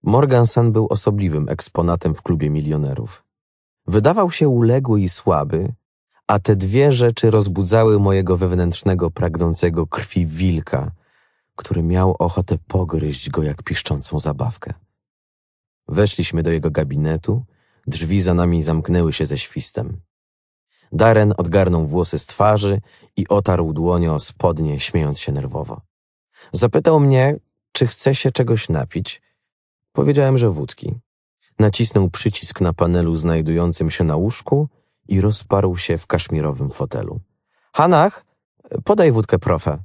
Morgansen był osobliwym eksponatem w klubie milionerów. Wydawał się uległy i słaby, a te dwie rzeczy rozbudzały mojego wewnętrznego, pragnącego krwi wilka – który miał ochotę pogryźć go jak piszczącą zabawkę. Weszliśmy do jego gabinetu, drzwi za nami zamknęły się ze świstem. Darren odgarnął włosy z twarzy i otarł dłonie o spodnie, śmiejąc się nerwowo. Zapytał mnie, czy chce się czegoś napić. Powiedziałem, że wódki. Nacisnął przycisk na panelu znajdującym się na łóżku i rozparł się w kaszmirowym fotelu. Hanach, podaj wódkę profe.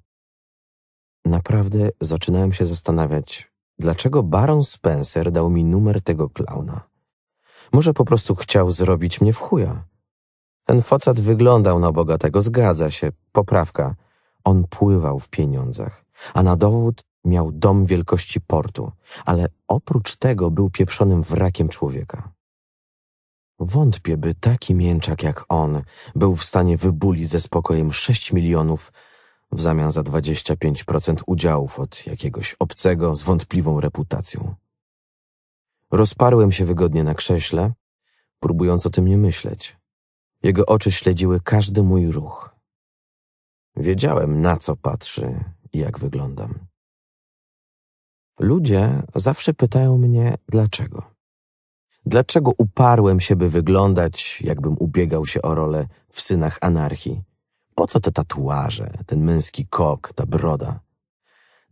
Naprawdę zaczynałem się zastanawiać, dlaczego Baron Spencer dał mi numer tego klauna. Może po prostu chciał zrobić mnie w chuja. Ten facet wyglądał na bogatego, zgadza się, poprawka. On pływał w pieniądzach, a na dowód miał dom wielkości portu, ale oprócz tego był pieprzonym wrakiem człowieka. Wątpię, by taki mięczak jak on był w stanie wybulić ze spokojem sześć milionów w zamian za 25% udziałów od jakiegoś obcego z wątpliwą reputacją. Rozparłem się wygodnie na krześle, próbując o tym nie myśleć. Jego oczy śledziły każdy mój ruch. Wiedziałem, na co patrzy i jak wyglądam. Ludzie zawsze pytają mnie, dlaczego. Dlaczego uparłem się, by wyglądać, jakbym ubiegał się o rolę w synach anarchii? Po co te tatuaże, ten męski kok, ta broda?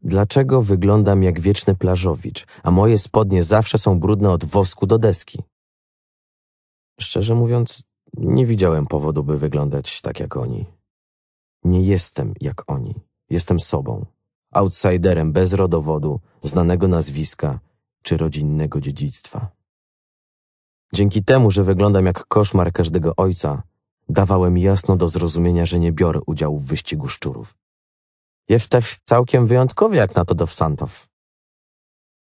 Dlaczego wyglądam jak wieczny plażowicz, a moje spodnie zawsze są brudne od wosku do deski? Szczerze mówiąc, nie widziałem powodu, by wyglądać tak jak oni. Nie jestem jak oni. Jestem sobą. Outsiderem bez rodowodu, znanego nazwiska czy rodzinnego dziedzictwa. Dzięki temu, że wyglądam jak koszmar każdego ojca, Dawałem jasno do zrozumienia, że nie biorę udziału w wyścigu szczurów. też całkiem wyjątkowy jak na to do Santow.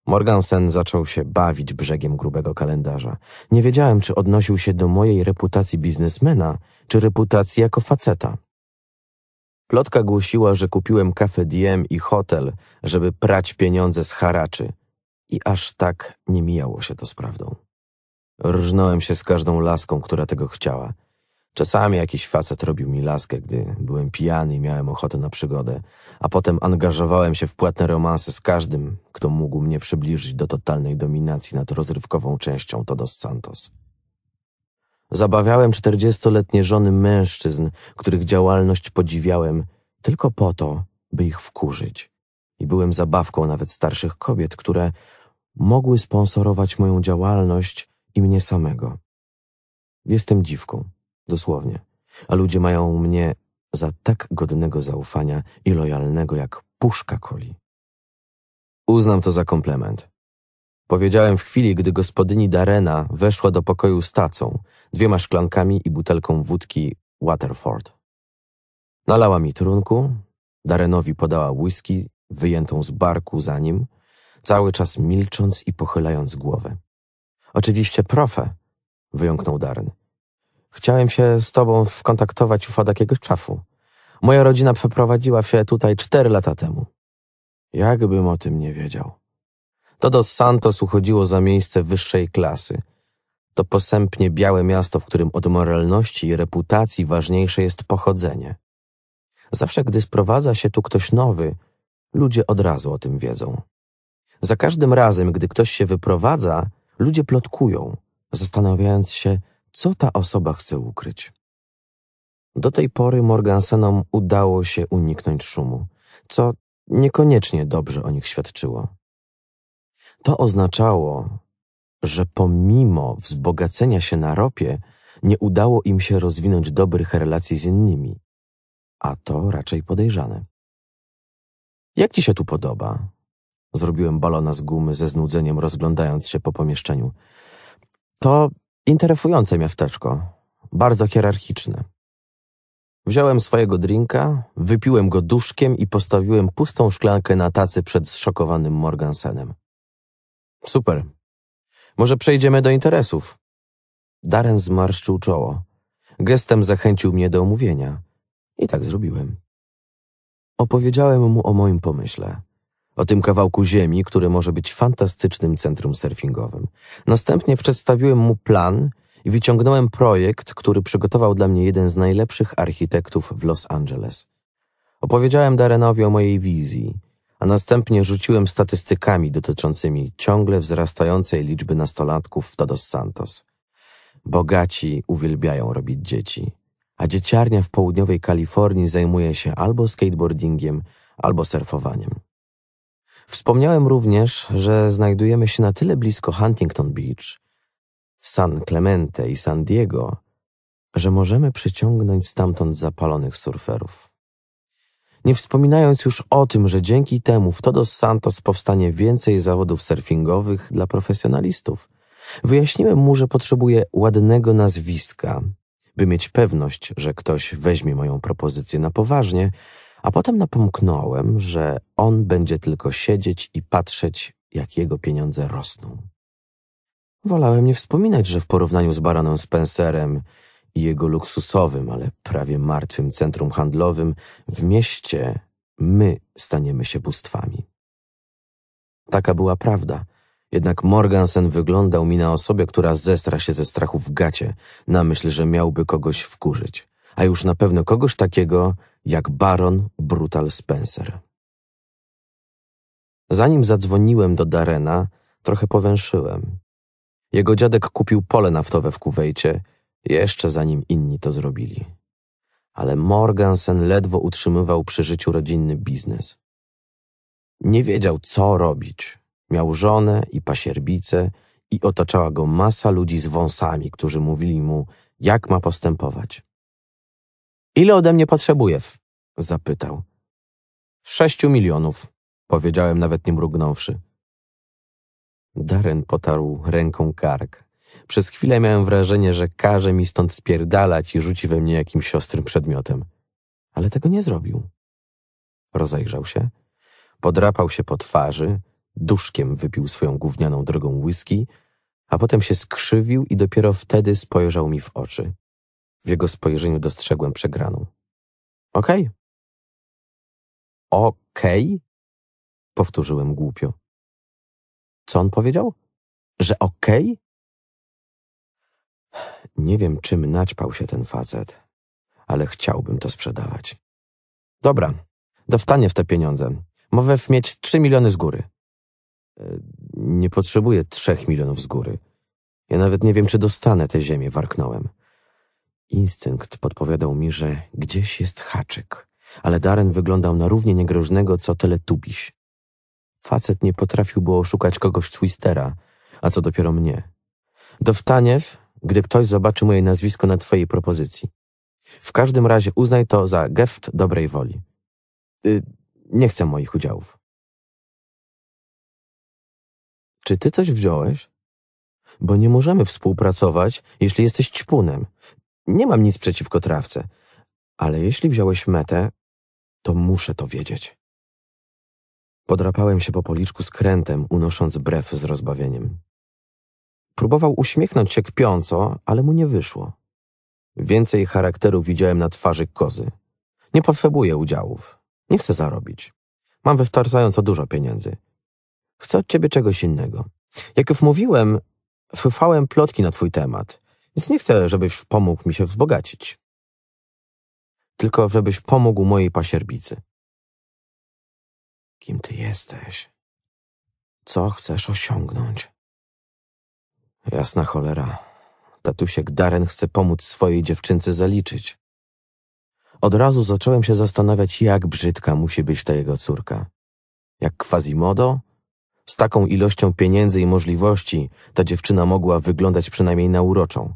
Morgansen zaczął się bawić brzegiem grubego kalendarza. Nie wiedziałem, czy odnosił się do mojej reputacji biznesmena, czy reputacji jako faceta. Plotka głosiła, że kupiłem kafe Diem i hotel, żeby prać pieniądze z haraczy. I aż tak nie mijało się to z prawdą. Rżnąłem się z każdą laską, która tego chciała – Czasami jakiś facet robił mi laskę, gdy byłem pijany i miałem ochotę na przygodę, a potem angażowałem się w płatne romanse z każdym, kto mógł mnie przybliżyć do totalnej dominacji nad rozrywkową częścią Todos Santos. Zabawiałem czterdziestoletnie żony mężczyzn, których działalność podziwiałem tylko po to, by ich wkurzyć. I byłem zabawką nawet starszych kobiet, które mogły sponsorować moją działalność i mnie samego. Jestem dziwką dosłownie. A ludzie mają mnie za tak godnego zaufania i lojalnego jak puszka coli. Uznam to za komplement. Powiedziałem w chwili, gdy gospodyni Darena weszła do pokoju z tacą, dwiema szklankami i butelką wódki Waterford. Nalała mi trunku, Darenowi podała whisky wyjętą z barku za nim, cały czas milcząc i pochylając głowę. Oczywiście profe, wyjąknął Daren. Chciałem się z tobą skontaktować u jakiegoś czasu. Moja rodzina przeprowadziła się tutaj cztery lata temu. Jakbym o tym nie wiedział. To do Santos uchodziło za miejsce wyższej klasy. To posępnie białe miasto, w którym od moralności i reputacji ważniejsze jest pochodzenie. Zawsze, gdy sprowadza się tu ktoś nowy, ludzie od razu o tym wiedzą. Za każdym razem, gdy ktoś się wyprowadza, ludzie plotkują, zastanawiając się, co ta osoba chce ukryć. Do tej pory Morgansenom udało się uniknąć szumu, co niekoniecznie dobrze o nich świadczyło. To oznaczało, że pomimo wzbogacenia się na ropie, nie udało im się rozwinąć dobrych relacji z innymi, a to raczej podejrzane. Jak ci się tu podoba? Zrobiłem balona z gumy ze znudzeniem, rozglądając się po pomieszczeniu. To Interesujące miasteczko, bardzo hierarchiczne. Wziąłem swojego drinka, wypiłem go duszkiem i postawiłem pustą szklankę na tacy przed zszokowanym Morgansenem. Super. Może przejdziemy do interesów. Darren zmarszczył czoło. Gestem zachęcił mnie do omówienia. I tak zrobiłem. Opowiedziałem mu o moim pomyśle o tym kawałku ziemi, który może być fantastycznym centrum surfingowym. Następnie przedstawiłem mu plan i wyciągnąłem projekt, który przygotował dla mnie jeden z najlepszych architektów w Los Angeles. Opowiedziałem Darenowi o mojej wizji, a następnie rzuciłem statystykami dotyczącymi ciągle wzrastającej liczby nastolatków w Todos Santos. Bogaci uwielbiają robić dzieci, a dzieciarnia w południowej Kalifornii zajmuje się albo skateboardingiem, albo surfowaniem. Wspomniałem również, że znajdujemy się na tyle blisko Huntington Beach, San Clemente i San Diego, że możemy przyciągnąć stamtąd zapalonych surferów. Nie wspominając już o tym, że dzięki temu w Todos Santos powstanie więcej zawodów surfingowych dla profesjonalistów. Wyjaśniłem mu, że potrzebuję ładnego nazwiska, by mieć pewność, że ktoś weźmie moją propozycję na poważnie a potem napomknąłem, że on będzie tylko siedzieć i patrzeć, jak jego pieniądze rosną. Wolałem nie wspominać, że w porównaniu z baronem Spencerem i jego luksusowym, ale prawie martwym centrum handlowym w mieście my staniemy się bóstwami. Taka była prawda. Jednak Morgansen wyglądał mi na osobę, która zestra się ze strachu w gacie, na myśl, że miałby kogoś wkurzyć. A już na pewno kogoś takiego, jak baron Brutal Spencer. Zanim zadzwoniłem do Darena, trochę powęszyłem. Jego dziadek kupił pole naftowe w Kuwejcie, jeszcze zanim inni to zrobili. Ale Morgansen ledwo utrzymywał przy życiu rodzinny biznes. Nie wiedział, co robić. Miał żonę i pasierbice i otaczała go masa ludzi z wąsami, którzy mówili mu, jak ma postępować. Ile ode mnie potrzebujesz? Zapytał. Sześciu milionów, powiedziałem nawet nie mrugnąwszy. Darren potarł ręką kark. Przez chwilę miałem wrażenie, że każe mi stąd spierdalać i rzuci we mnie jakimś ostrym przedmiotem. Ale tego nie zrobił. Rozejrzał się, podrapał się po twarzy, duszkiem wypił swoją gównianą drogą whisky, a potem się skrzywił i dopiero wtedy spojrzał mi w oczy. W jego spojrzeniu dostrzegłem przegraną. Okej. Okay. Okej? Okay? Powtórzyłem głupio. Co on powiedział? Że okej? Okay? Nie wiem, czym naćpał się ten facet, ale chciałbym to sprzedawać. Dobra, dostanie w te pieniądze. w mieć trzy miliony z góry. E, nie potrzebuję trzech milionów z góry. Ja nawet nie wiem, czy dostanę tę ziemię, warknąłem. Instynkt podpowiadał mi, że gdzieś jest haczyk, ale Darren wyglądał na równie niegroźnego co teletubiś. Facet nie potrafił było szukać kogoś twistera, a co dopiero mnie. Dowtaniew, gdy ktoś zobaczy moje nazwisko na twojej propozycji. W każdym razie uznaj to za geft dobrej woli. Y, nie chcę moich udziałów. Czy ty coś wziąłeś? Bo nie możemy współpracować, jeśli jesteś ćpunem. Nie mam nic przeciwko trawce, ale jeśli wziąłeś metę, to muszę to wiedzieć. Podrapałem się po policzku skrętem, unosząc brew z rozbawieniem. Próbował uśmiechnąć się kpiąco, ale mu nie wyszło. Więcej charakteru widziałem na twarzy kozy. Nie potrzebuję udziałów. Nie chcę zarobić. Mam wystarczająco dużo pieniędzy. Chcę od ciebie czegoś innego. Jak już mówiłem, fufałem plotki na twój temat. Więc nie chcę, żebyś pomógł mi się wzbogacić. Tylko żebyś pomógł mojej pasierbicy. Kim ty jesteś? Co chcesz osiągnąć? Jasna cholera. Tatusiek Daren chce pomóc swojej dziewczynce zaliczyć. Od razu zacząłem się zastanawiać, jak brzydka musi być ta jego córka. Jak Quasimodo? Z taką ilością pieniędzy i możliwości ta dziewczyna mogła wyglądać przynajmniej na uroczą.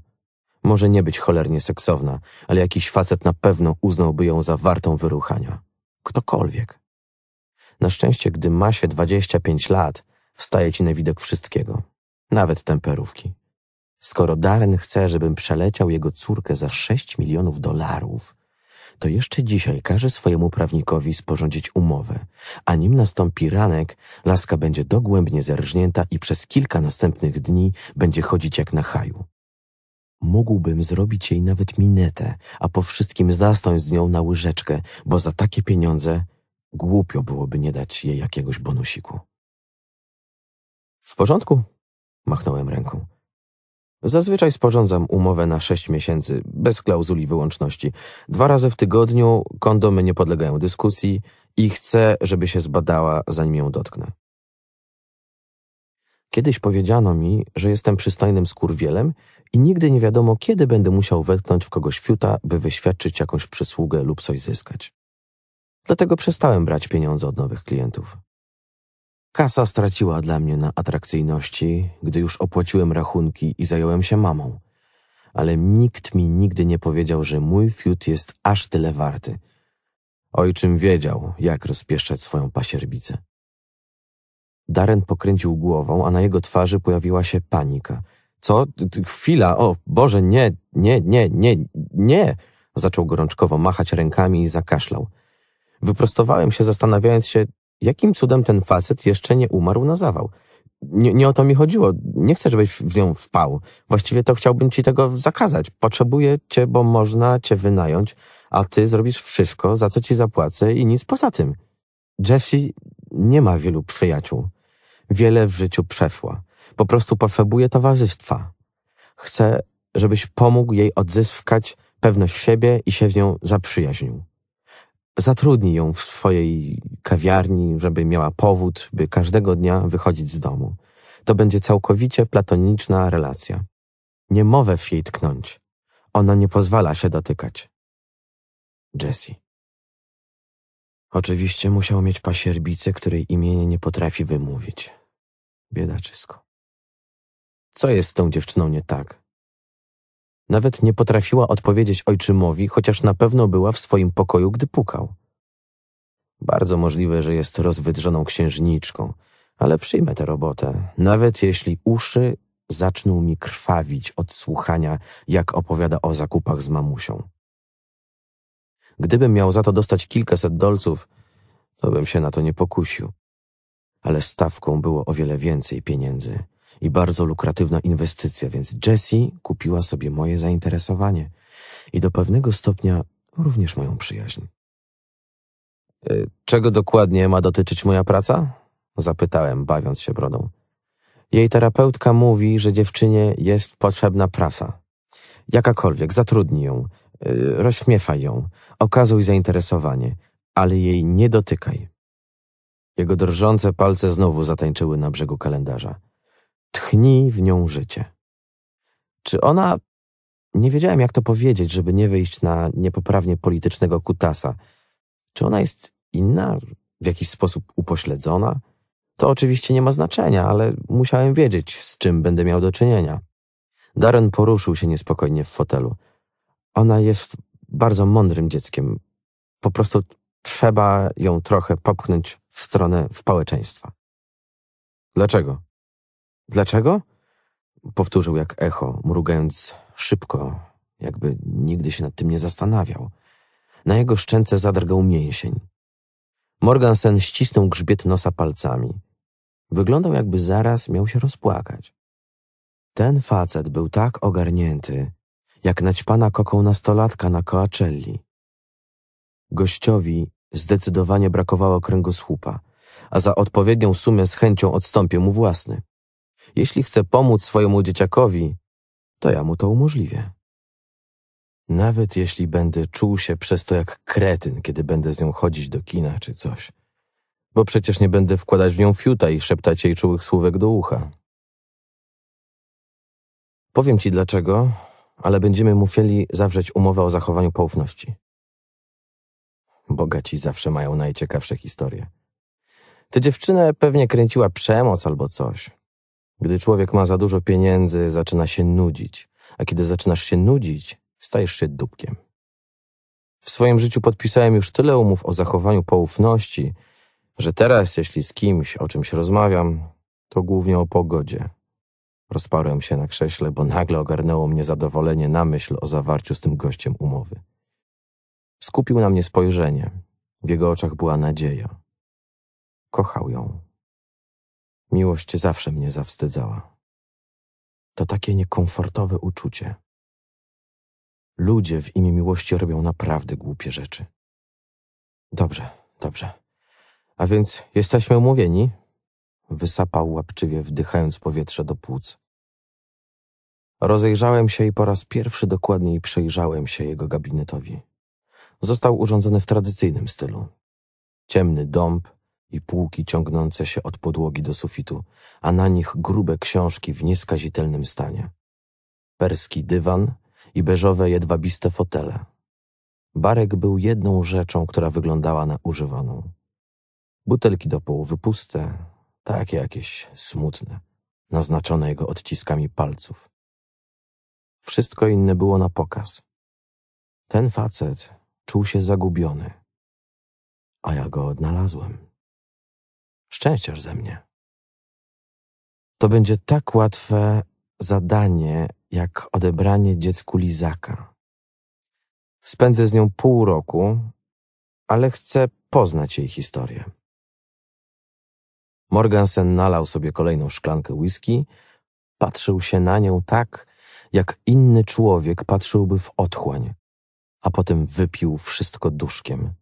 Może nie być cholernie seksowna, ale jakiś facet na pewno uznałby ją za wartą wyruchania. Ktokolwiek. Na szczęście, gdy ma się 25 lat, wstaje ci na widok wszystkiego. Nawet temperówki. Skoro Darren chce, żebym przeleciał jego córkę za 6 milionów dolarów, to jeszcze dzisiaj każe swojemu prawnikowi sporządzić umowę, a nim nastąpi ranek, laska będzie dogłębnie zerżnięta i przez kilka następnych dni będzie chodzić jak na haju. Mógłbym zrobić jej nawet minetę, a po wszystkim zasnąć z nią na łyżeczkę, bo za takie pieniądze głupio byłoby nie dać jej jakiegoś bonusiku. W porządku? Machnąłem ręką. Zazwyczaj sporządzam umowę na sześć miesięcy, bez klauzuli wyłączności. Dwa razy w tygodniu kondomy nie podlegają dyskusji i chcę, żeby się zbadała, zanim ją dotknę. Kiedyś powiedziano mi, że jestem przystojnym skurwielem i nigdy nie wiadomo, kiedy będę musiał wetknąć w kogoś fiuta, by wyświadczyć jakąś przysługę lub coś zyskać. Dlatego przestałem brać pieniądze od nowych klientów. Kasa straciła dla mnie na atrakcyjności, gdy już opłaciłem rachunki i zająłem się mamą. Ale nikt mi nigdy nie powiedział, że mój fiut jest aż tyle warty. Ojczym wiedział, jak rozpieszczać swoją pasierbicę. Darren pokręcił głową, a na jego twarzy pojawiła się panika. Co? Chwila, o Boże, nie, nie, nie, nie, nie! Zaczął gorączkowo machać rękami i zakaszlał. Wyprostowałem się, zastanawiając się, jakim cudem ten facet jeszcze nie umarł na zawał. Nie, nie o to mi chodziło. Nie chcę, żebyś w nią wpał. Właściwie to chciałbym ci tego zakazać. Potrzebuję cię, bo można cię wynająć, a ty zrobisz wszystko, za co ci zapłacę i nic poza tym. Jesse nie ma wielu przyjaciół. Wiele w życiu przeszła. Po prostu potrzebuje towarzystwa. Chcę, żebyś pomógł jej odzyskać pewność siebie i się z nią zaprzyjaźnił. Zatrudnij ją w swojej kawiarni, żeby miała powód, by każdego dnia wychodzić z domu. To będzie całkowicie platoniczna relacja. Nie mowę w jej tknąć. Ona nie pozwala się dotykać. Jessie. Oczywiście musiał mieć pasierbicę, której imienie nie potrafi wymówić. Biedaczysko. Co jest z tą dziewczyną nie tak? Nawet nie potrafiła odpowiedzieć ojczymowi, chociaż na pewno była w swoim pokoju, gdy pukał. Bardzo możliwe, że jest rozwydrzoną księżniczką, ale przyjmę tę robotę, nawet jeśli uszy zaczną mi krwawić od słuchania, jak opowiada o zakupach z mamusią. Gdybym miał za to dostać kilkaset dolców, to bym się na to nie pokusił ale stawką było o wiele więcej pieniędzy i bardzo lukratywna inwestycja, więc Jessie kupiła sobie moje zainteresowanie i do pewnego stopnia również moją przyjaźń. E, czego dokładnie ma dotyczyć moja praca? Zapytałem, bawiąc się brodą. Jej terapeutka mówi, że dziewczynie jest potrzebna praca. Jakakolwiek, zatrudnij ją, e, rozśmiewaj ją, okazuj zainteresowanie, ale jej nie dotykaj. Jego drżące palce znowu zatańczyły na brzegu kalendarza. Tchnij w nią życie. Czy ona... Nie wiedziałem, jak to powiedzieć, żeby nie wyjść na niepoprawnie politycznego kutasa. Czy ona jest inna, w jakiś sposób upośledzona? To oczywiście nie ma znaczenia, ale musiałem wiedzieć, z czym będę miał do czynienia. Darren poruszył się niespokojnie w fotelu. Ona jest bardzo mądrym dzieckiem. Po prostu trzeba ją trochę popchnąć w stronę społeczeństwa. Dlaczego? Dlaczego? Powtórzył jak echo, mrugając szybko, jakby nigdy się nad tym nie zastanawiał. Na jego szczęce zadrgał mięsień. Morgansen ścisnął grzbiet nosa palcami. Wyglądał, jakby zaraz miał się rozpłakać. Ten facet był tak ogarnięty, jak naćpana koką nastolatka na Coachelli. Gościowi Zdecydowanie brakowało kręgosłupa, a za odpowiednią sumę z chęcią odstąpię mu własny. Jeśli chcę pomóc swojemu dzieciakowi, to ja mu to umożliwię. Nawet jeśli będę czuł się przez to jak kretyn, kiedy będę z nią chodzić do kina czy coś. Bo przecież nie będę wkładać w nią fiuta i szeptać jej czułych słówek do ucha. Powiem ci dlaczego, ale będziemy musieli zawrzeć umowę o zachowaniu poufności. Bogaci zawsze mają najciekawsze historie. Tę dziewczynę pewnie kręciła przemoc albo coś. Gdy człowiek ma za dużo pieniędzy, zaczyna się nudzić, a kiedy zaczynasz się nudzić, stajesz się dupkiem. W swoim życiu podpisałem już tyle umów o zachowaniu poufności, że teraz, jeśli z kimś o czymś rozmawiam, to głównie o pogodzie. Rozparłem się na krześle, bo nagle ogarnęło mnie zadowolenie na myśl o zawarciu z tym gościem umowy. Skupił na mnie spojrzenie. W jego oczach była nadzieja. Kochał ją. Miłość zawsze mnie zawstydzała. To takie niekomfortowe uczucie. Ludzie w imię miłości robią naprawdę głupie rzeczy. Dobrze, dobrze. A więc jesteśmy umówieni? Wysapał łapczywie, wdychając powietrze do płuc. Rozejrzałem się i po raz pierwszy dokładniej przejrzałem się jego gabinetowi został urządzony w tradycyjnym stylu. Ciemny dąb i półki ciągnące się od podłogi do sufitu, a na nich grube książki w nieskazitelnym stanie. Perski dywan i beżowe jedwabiste fotele. Barek był jedną rzeczą, która wyglądała na używaną. Butelki do połowy puste, takie jakieś smutne, naznaczone jego odciskami palców. Wszystko inne było na pokaz. Ten facet czuł się zagubiony. A ja go odnalazłem. Szczęściarz ze mnie. To będzie tak łatwe zadanie, jak odebranie dziecku lizaka. Spędzę z nią pół roku, ale chcę poznać jej historię. Morgansen nalał sobie kolejną szklankę whisky, patrzył się na nią tak, jak inny człowiek patrzyłby w otchłań, a potem wypił wszystko duszkiem,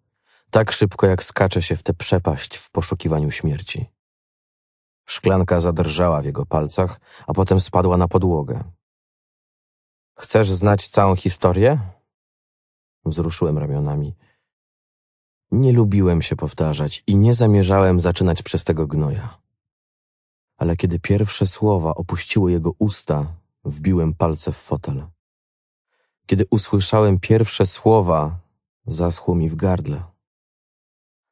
tak szybko jak skacze się w tę przepaść w poszukiwaniu śmierci. Szklanka zadrżała w jego palcach, a potem spadła na podłogę. Chcesz znać całą historię? Wzruszyłem ramionami. Nie lubiłem się powtarzać i nie zamierzałem zaczynać przez tego gnoja. Ale kiedy pierwsze słowa opuściły jego usta, wbiłem palce w fotel. Kiedy usłyszałem pierwsze słowa, zaschło mi w gardle.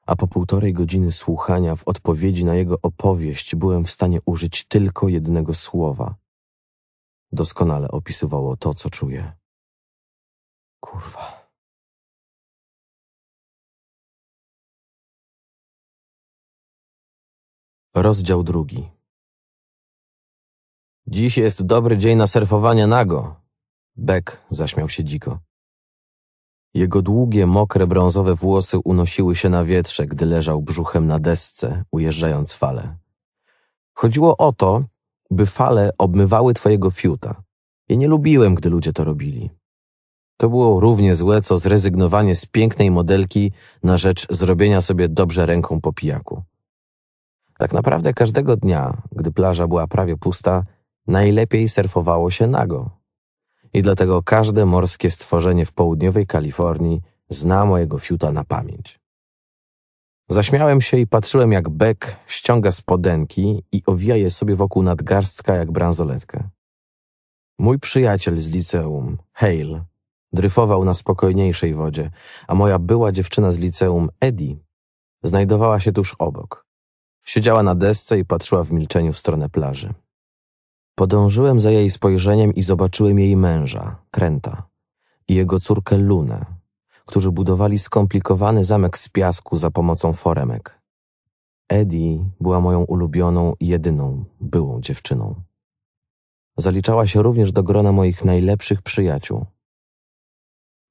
A po półtorej godziny słuchania w odpowiedzi na jego opowieść byłem w stanie użyć tylko jednego słowa. Doskonale opisywało to, co czuję. Kurwa. Rozdział drugi. Dziś jest dobry dzień na surfowanie nago, Beck zaśmiał się dziko. Jego długie, mokre, brązowe włosy unosiły się na wietrze, gdy leżał brzuchem na desce, ujeżdżając fale. Chodziło o to, by fale obmywały twojego fiuta. I nie lubiłem, gdy ludzie to robili. To było równie złe, co zrezygnowanie z pięknej modelki na rzecz zrobienia sobie dobrze ręką po pijaku. Tak naprawdę każdego dnia, gdy plaża była prawie pusta, najlepiej surfowało się nago, i dlatego każde morskie stworzenie w południowej Kalifornii zna mojego fiuta na pamięć. Zaśmiałem się i patrzyłem, jak Beck ściąga spodenki i owija je sobie wokół nadgarstka jak bransoletkę. Mój przyjaciel z liceum, Hale, dryfował na spokojniejszej wodzie, a moja była dziewczyna z liceum, Eddie, znajdowała się tuż obok. Siedziała na desce i patrzyła w milczeniu w stronę plaży. Podążyłem za jej spojrzeniem i zobaczyłem jej męża, Trenta, i jego córkę Lunę, którzy budowali skomplikowany zamek z piasku za pomocą foremek. Eddie była moją ulubioną i jedyną, byłą dziewczyną. Zaliczała się również do grona moich najlepszych przyjaciół.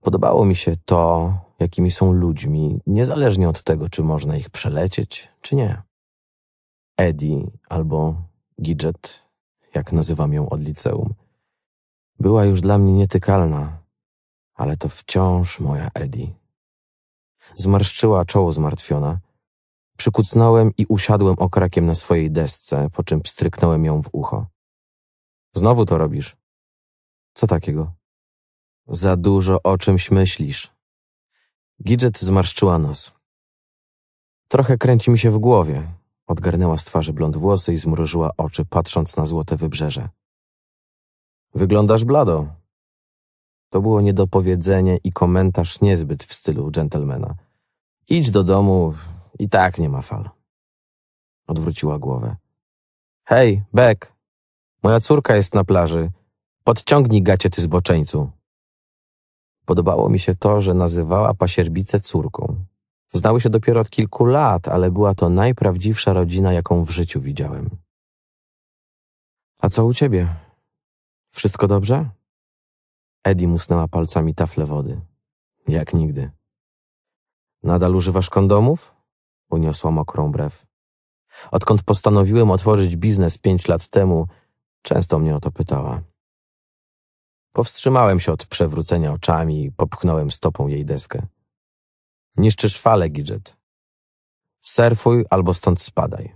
Podobało mi się to, jakimi są ludźmi, niezależnie od tego, czy można ich przelecieć, czy nie. Eddie albo Gidget jak nazywam ją od liceum. Była już dla mnie nietykalna, ale to wciąż moja Edi. Zmarszczyła czoło zmartwiona. Przykucnąłem i usiadłem okrakiem na swojej desce, po czym pstryknąłem ją w ucho. Znowu to robisz. Co takiego? Za dużo o czymś myślisz. Gidget zmarszczyła nos. Trochę kręci mi się w głowie, Odgarnęła z twarzy blond włosy i zmrużyła oczy, patrząc na złote wybrzeże. Wyglądasz blado. To było niedopowiedzenie i komentarz niezbyt w stylu dżentelmena. Idź do domu, i tak nie ma fal. Odwróciła głowę. Hej, Beck, moja córka jest na plaży. Podciągnij gacie, ty zboczeńcu. Podobało mi się to, że nazywała pasierbicę córką. Znały się dopiero od kilku lat, ale była to najprawdziwsza rodzina, jaką w życiu widziałem. A co u ciebie? Wszystko dobrze? Eddie musnęła palcami tafle wody. Jak nigdy. Nadal używasz kondomów? Uniosła mokrą brew. Odkąd postanowiłem otworzyć biznes pięć lat temu, często mnie o to pytała. Powstrzymałem się od przewrócenia oczami i popchnąłem stopą jej deskę. Niszczysz fale, Gidget. Surfuj albo stąd spadaj.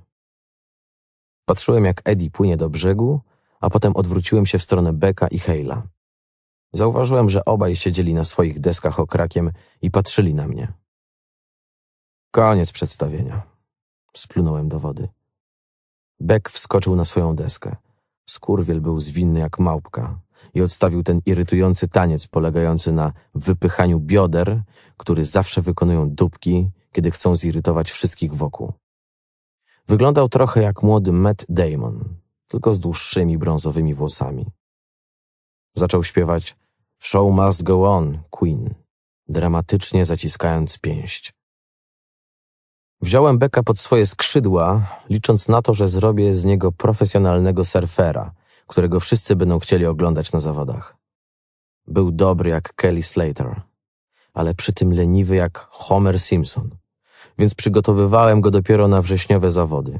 Patrzyłem, jak Eddie płynie do brzegu, a potem odwróciłem się w stronę Beka i Hale'a. Zauważyłem, że obaj siedzieli na swoich deskach okrakiem i patrzyli na mnie. Koniec przedstawienia. Splunąłem do wody. Beck wskoczył na swoją deskę. Skurwiel był zwinny jak małpka i odstawił ten irytujący taniec polegający na wypychaniu bioder, który zawsze wykonują dupki, kiedy chcą zirytować wszystkich wokół. Wyglądał trochę jak młody Matt Damon, tylko z dłuższymi brązowymi włosami. Zaczął śpiewać Show Must Go On, Queen, dramatycznie zaciskając pięść. Wziąłem Beka pod swoje skrzydła, licząc na to, że zrobię z niego profesjonalnego surfera, którego wszyscy będą chcieli oglądać na zawodach. Był dobry jak Kelly Slater, ale przy tym leniwy jak Homer Simpson, więc przygotowywałem go dopiero na wrześniowe zawody.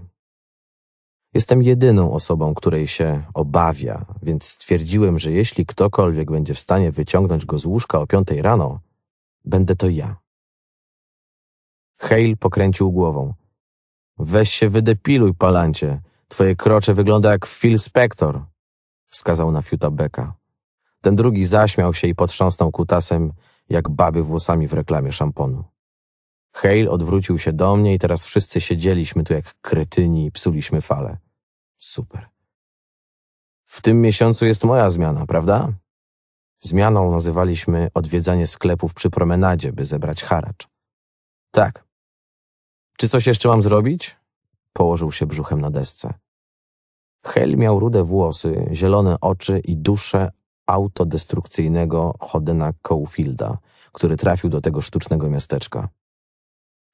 Jestem jedyną osobą, której się obawia, więc stwierdziłem, że jeśli ktokolwiek będzie w stanie wyciągnąć go z łóżka o piątej rano, będę to ja. Hale pokręcił głową. Weź się wydepiluj, palancie. Twoje krocze wygląda jak Phil Spector wskazał na fiuta Beka. Ten drugi zaśmiał się i potrząsnął kutasem, jak baby włosami w reklamie szamponu. Hale odwrócił się do mnie i teraz wszyscy siedzieliśmy tu jak kretyni i psuliśmy fale. Super. W tym miesiącu jest moja zmiana, prawda? Zmianą nazywaliśmy odwiedzanie sklepów przy promenadzie, by zebrać haracz. Tak. Czy coś jeszcze mam zrobić? Położył się brzuchem na desce. Hel miał rude włosy, zielone oczy i duszę autodestrukcyjnego Hodena Cofielda, który trafił do tego sztucznego miasteczka.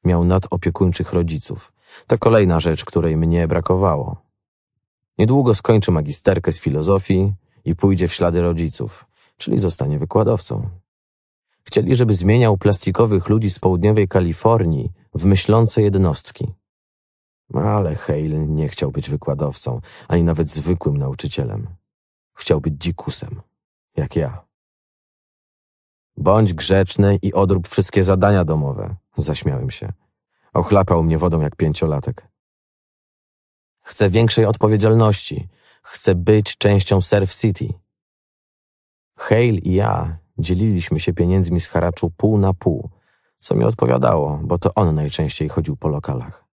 Miał nadopiekuńczych rodziców. To kolejna rzecz, której mnie brakowało. Niedługo skończy magisterkę z filozofii i pójdzie w ślady rodziców, czyli zostanie wykładowcą. Chcieli, żeby zmieniał plastikowych ludzi z południowej Kalifornii w myślące jednostki. Ale Hale nie chciał być wykładowcą, ani nawet zwykłym nauczycielem. Chciał być dzikusem, jak ja. Bądź grzeczny i odrób wszystkie zadania domowe, zaśmiałem się. Ochlapał mnie wodą jak pięciolatek. Chcę większej odpowiedzialności. Chcę być częścią Surf City. Hale i ja dzieliliśmy się pieniędzmi z haraczu pół na pół, co mi odpowiadało, bo to on najczęściej chodził po lokalach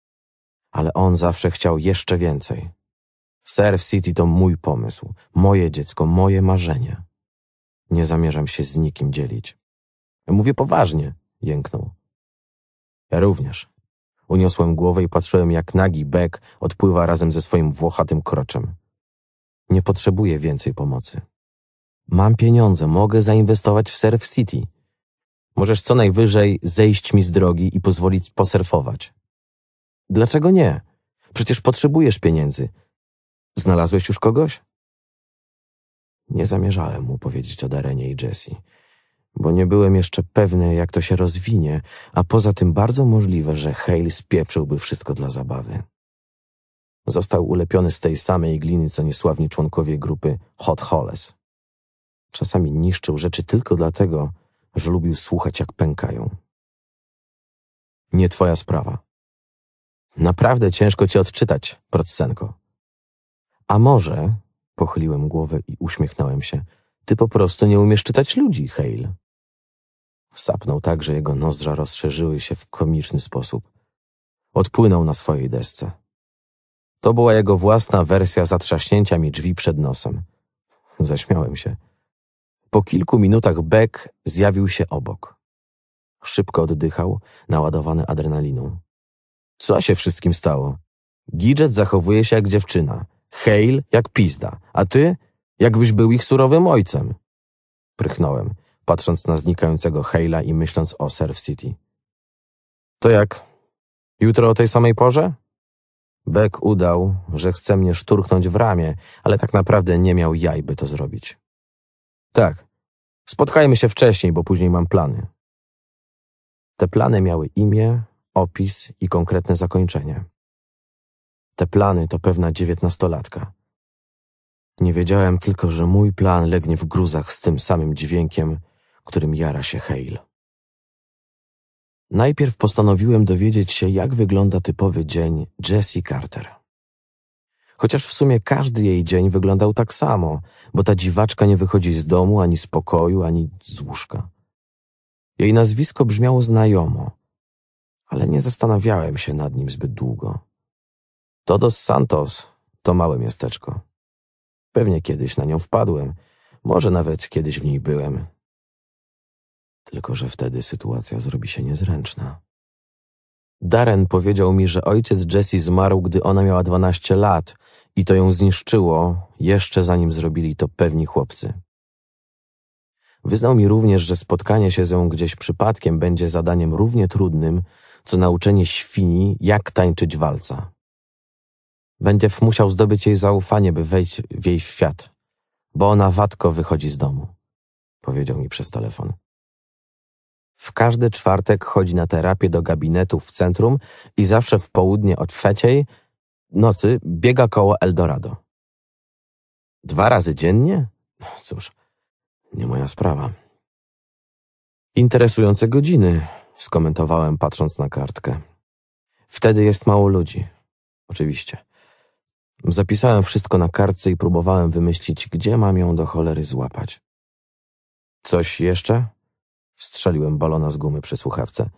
ale on zawsze chciał jeszcze więcej. Surf City to mój pomysł, moje dziecko, moje marzenie. Nie zamierzam się z nikim dzielić. Mówię poważnie, jęknął. Ja również. Uniosłem głowę i patrzyłem, jak nagi Beck odpływa razem ze swoim włochatym kroczem. Nie potrzebuję więcej pomocy. Mam pieniądze, mogę zainwestować w Surf City. Możesz co najwyżej zejść mi z drogi i pozwolić posurfować. Dlaczego nie? Przecież potrzebujesz pieniędzy. Znalazłeś już kogoś? Nie zamierzałem mu powiedzieć o Darenie i Jessie, bo nie byłem jeszcze pewny, jak to się rozwinie, a poza tym bardzo możliwe, że Hale spieprzyłby wszystko dla zabawy. Został ulepiony z tej samej gliny, co niesławni członkowie grupy Hot Holes. Czasami niszczył rzeczy tylko dlatego, że lubił słuchać, jak pękają. Nie twoja sprawa, Naprawdę ciężko cię odczytać, procenko. A może, pochyliłem głowę i uśmiechnąłem się, ty po prostu nie umiesz czytać ludzi, Hale. Sapnął tak, że jego nozdrza rozszerzyły się w komiczny sposób. Odpłynął na swojej desce. To była jego własna wersja zatrzaśnięcia mi drzwi przed nosem. Zaśmiałem się. Po kilku minutach Beck zjawił się obok. Szybko oddychał, naładowany adrenaliną. Co się wszystkim stało? Gidget zachowuje się jak dziewczyna, Hale jak pizda, a ty jakbyś był ich surowym ojcem. Prychnąłem, patrząc na znikającego Hale'a i myśląc o Surf City. To jak? Jutro o tej samej porze? Beck udał, że chce mnie szturchnąć w ramię, ale tak naprawdę nie miał jaj, by to zrobić. Tak. Spotkajmy się wcześniej, bo później mam plany. Te plany miały imię, opis i konkretne zakończenie. Te plany to pewna dziewiętnastolatka. Nie wiedziałem tylko, że mój plan legnie w gruzach z tym samym dźwiękiem, którym jara się Hale. Najpierw postanowiłem dowiedzieć się, jak wygląda typowy dzień Jessie Carter. Chociaż w sumie każdy jej dzień wyglądał tak samo, bo ta dziwaczka nie wychodzi z domu, ani z pokoju, ani z łóżka. Jej nazwisko brzmiało znajomo, ale nie zastanawiałem się nad nim zbyt długo. Todos Santos to małe miasteczko. Pewnie kiedyś na nią wpadłem, może nawet kiedyś w niej byłem. Tylko, że wtedy sytuacja zrobi się niezręczna. Darren powiedział mi, że ojciec Jessie zmarł, gdy ona miała 12 lat i to ją zniszczyło, jeszcze zanim zrobili to pewni chłopcy. Wyznał mi również, że spotkanie się z nią gdzieś przypadkiem będzie zadaniem równie trudnym, co nauczenie świni, jak tańczyć walca. Będzie musiał zdobyć jej zaufanie, by wejść w jej świat, bo ona wadko wychodzi z domu, powiedział mi przez telefon. W każdy czwartek chodzi na terapię do gabinetu w centrum i zawsze w południe od trzeciej nocy biega koło Eldorado. Dwa razy dziennie? Cóż, nie moja sprawa. Interesujące godziny, skomentowałem patrząc na kartkę. Wtedy jest mało ludzi. Oczywiście. Zapisałem wszystko na kartce i próbowałem wymyślić, gdzie mam ją do cholery złapać. Coś jeszcze? Strzeliłem balona z gumy przy słuchawce.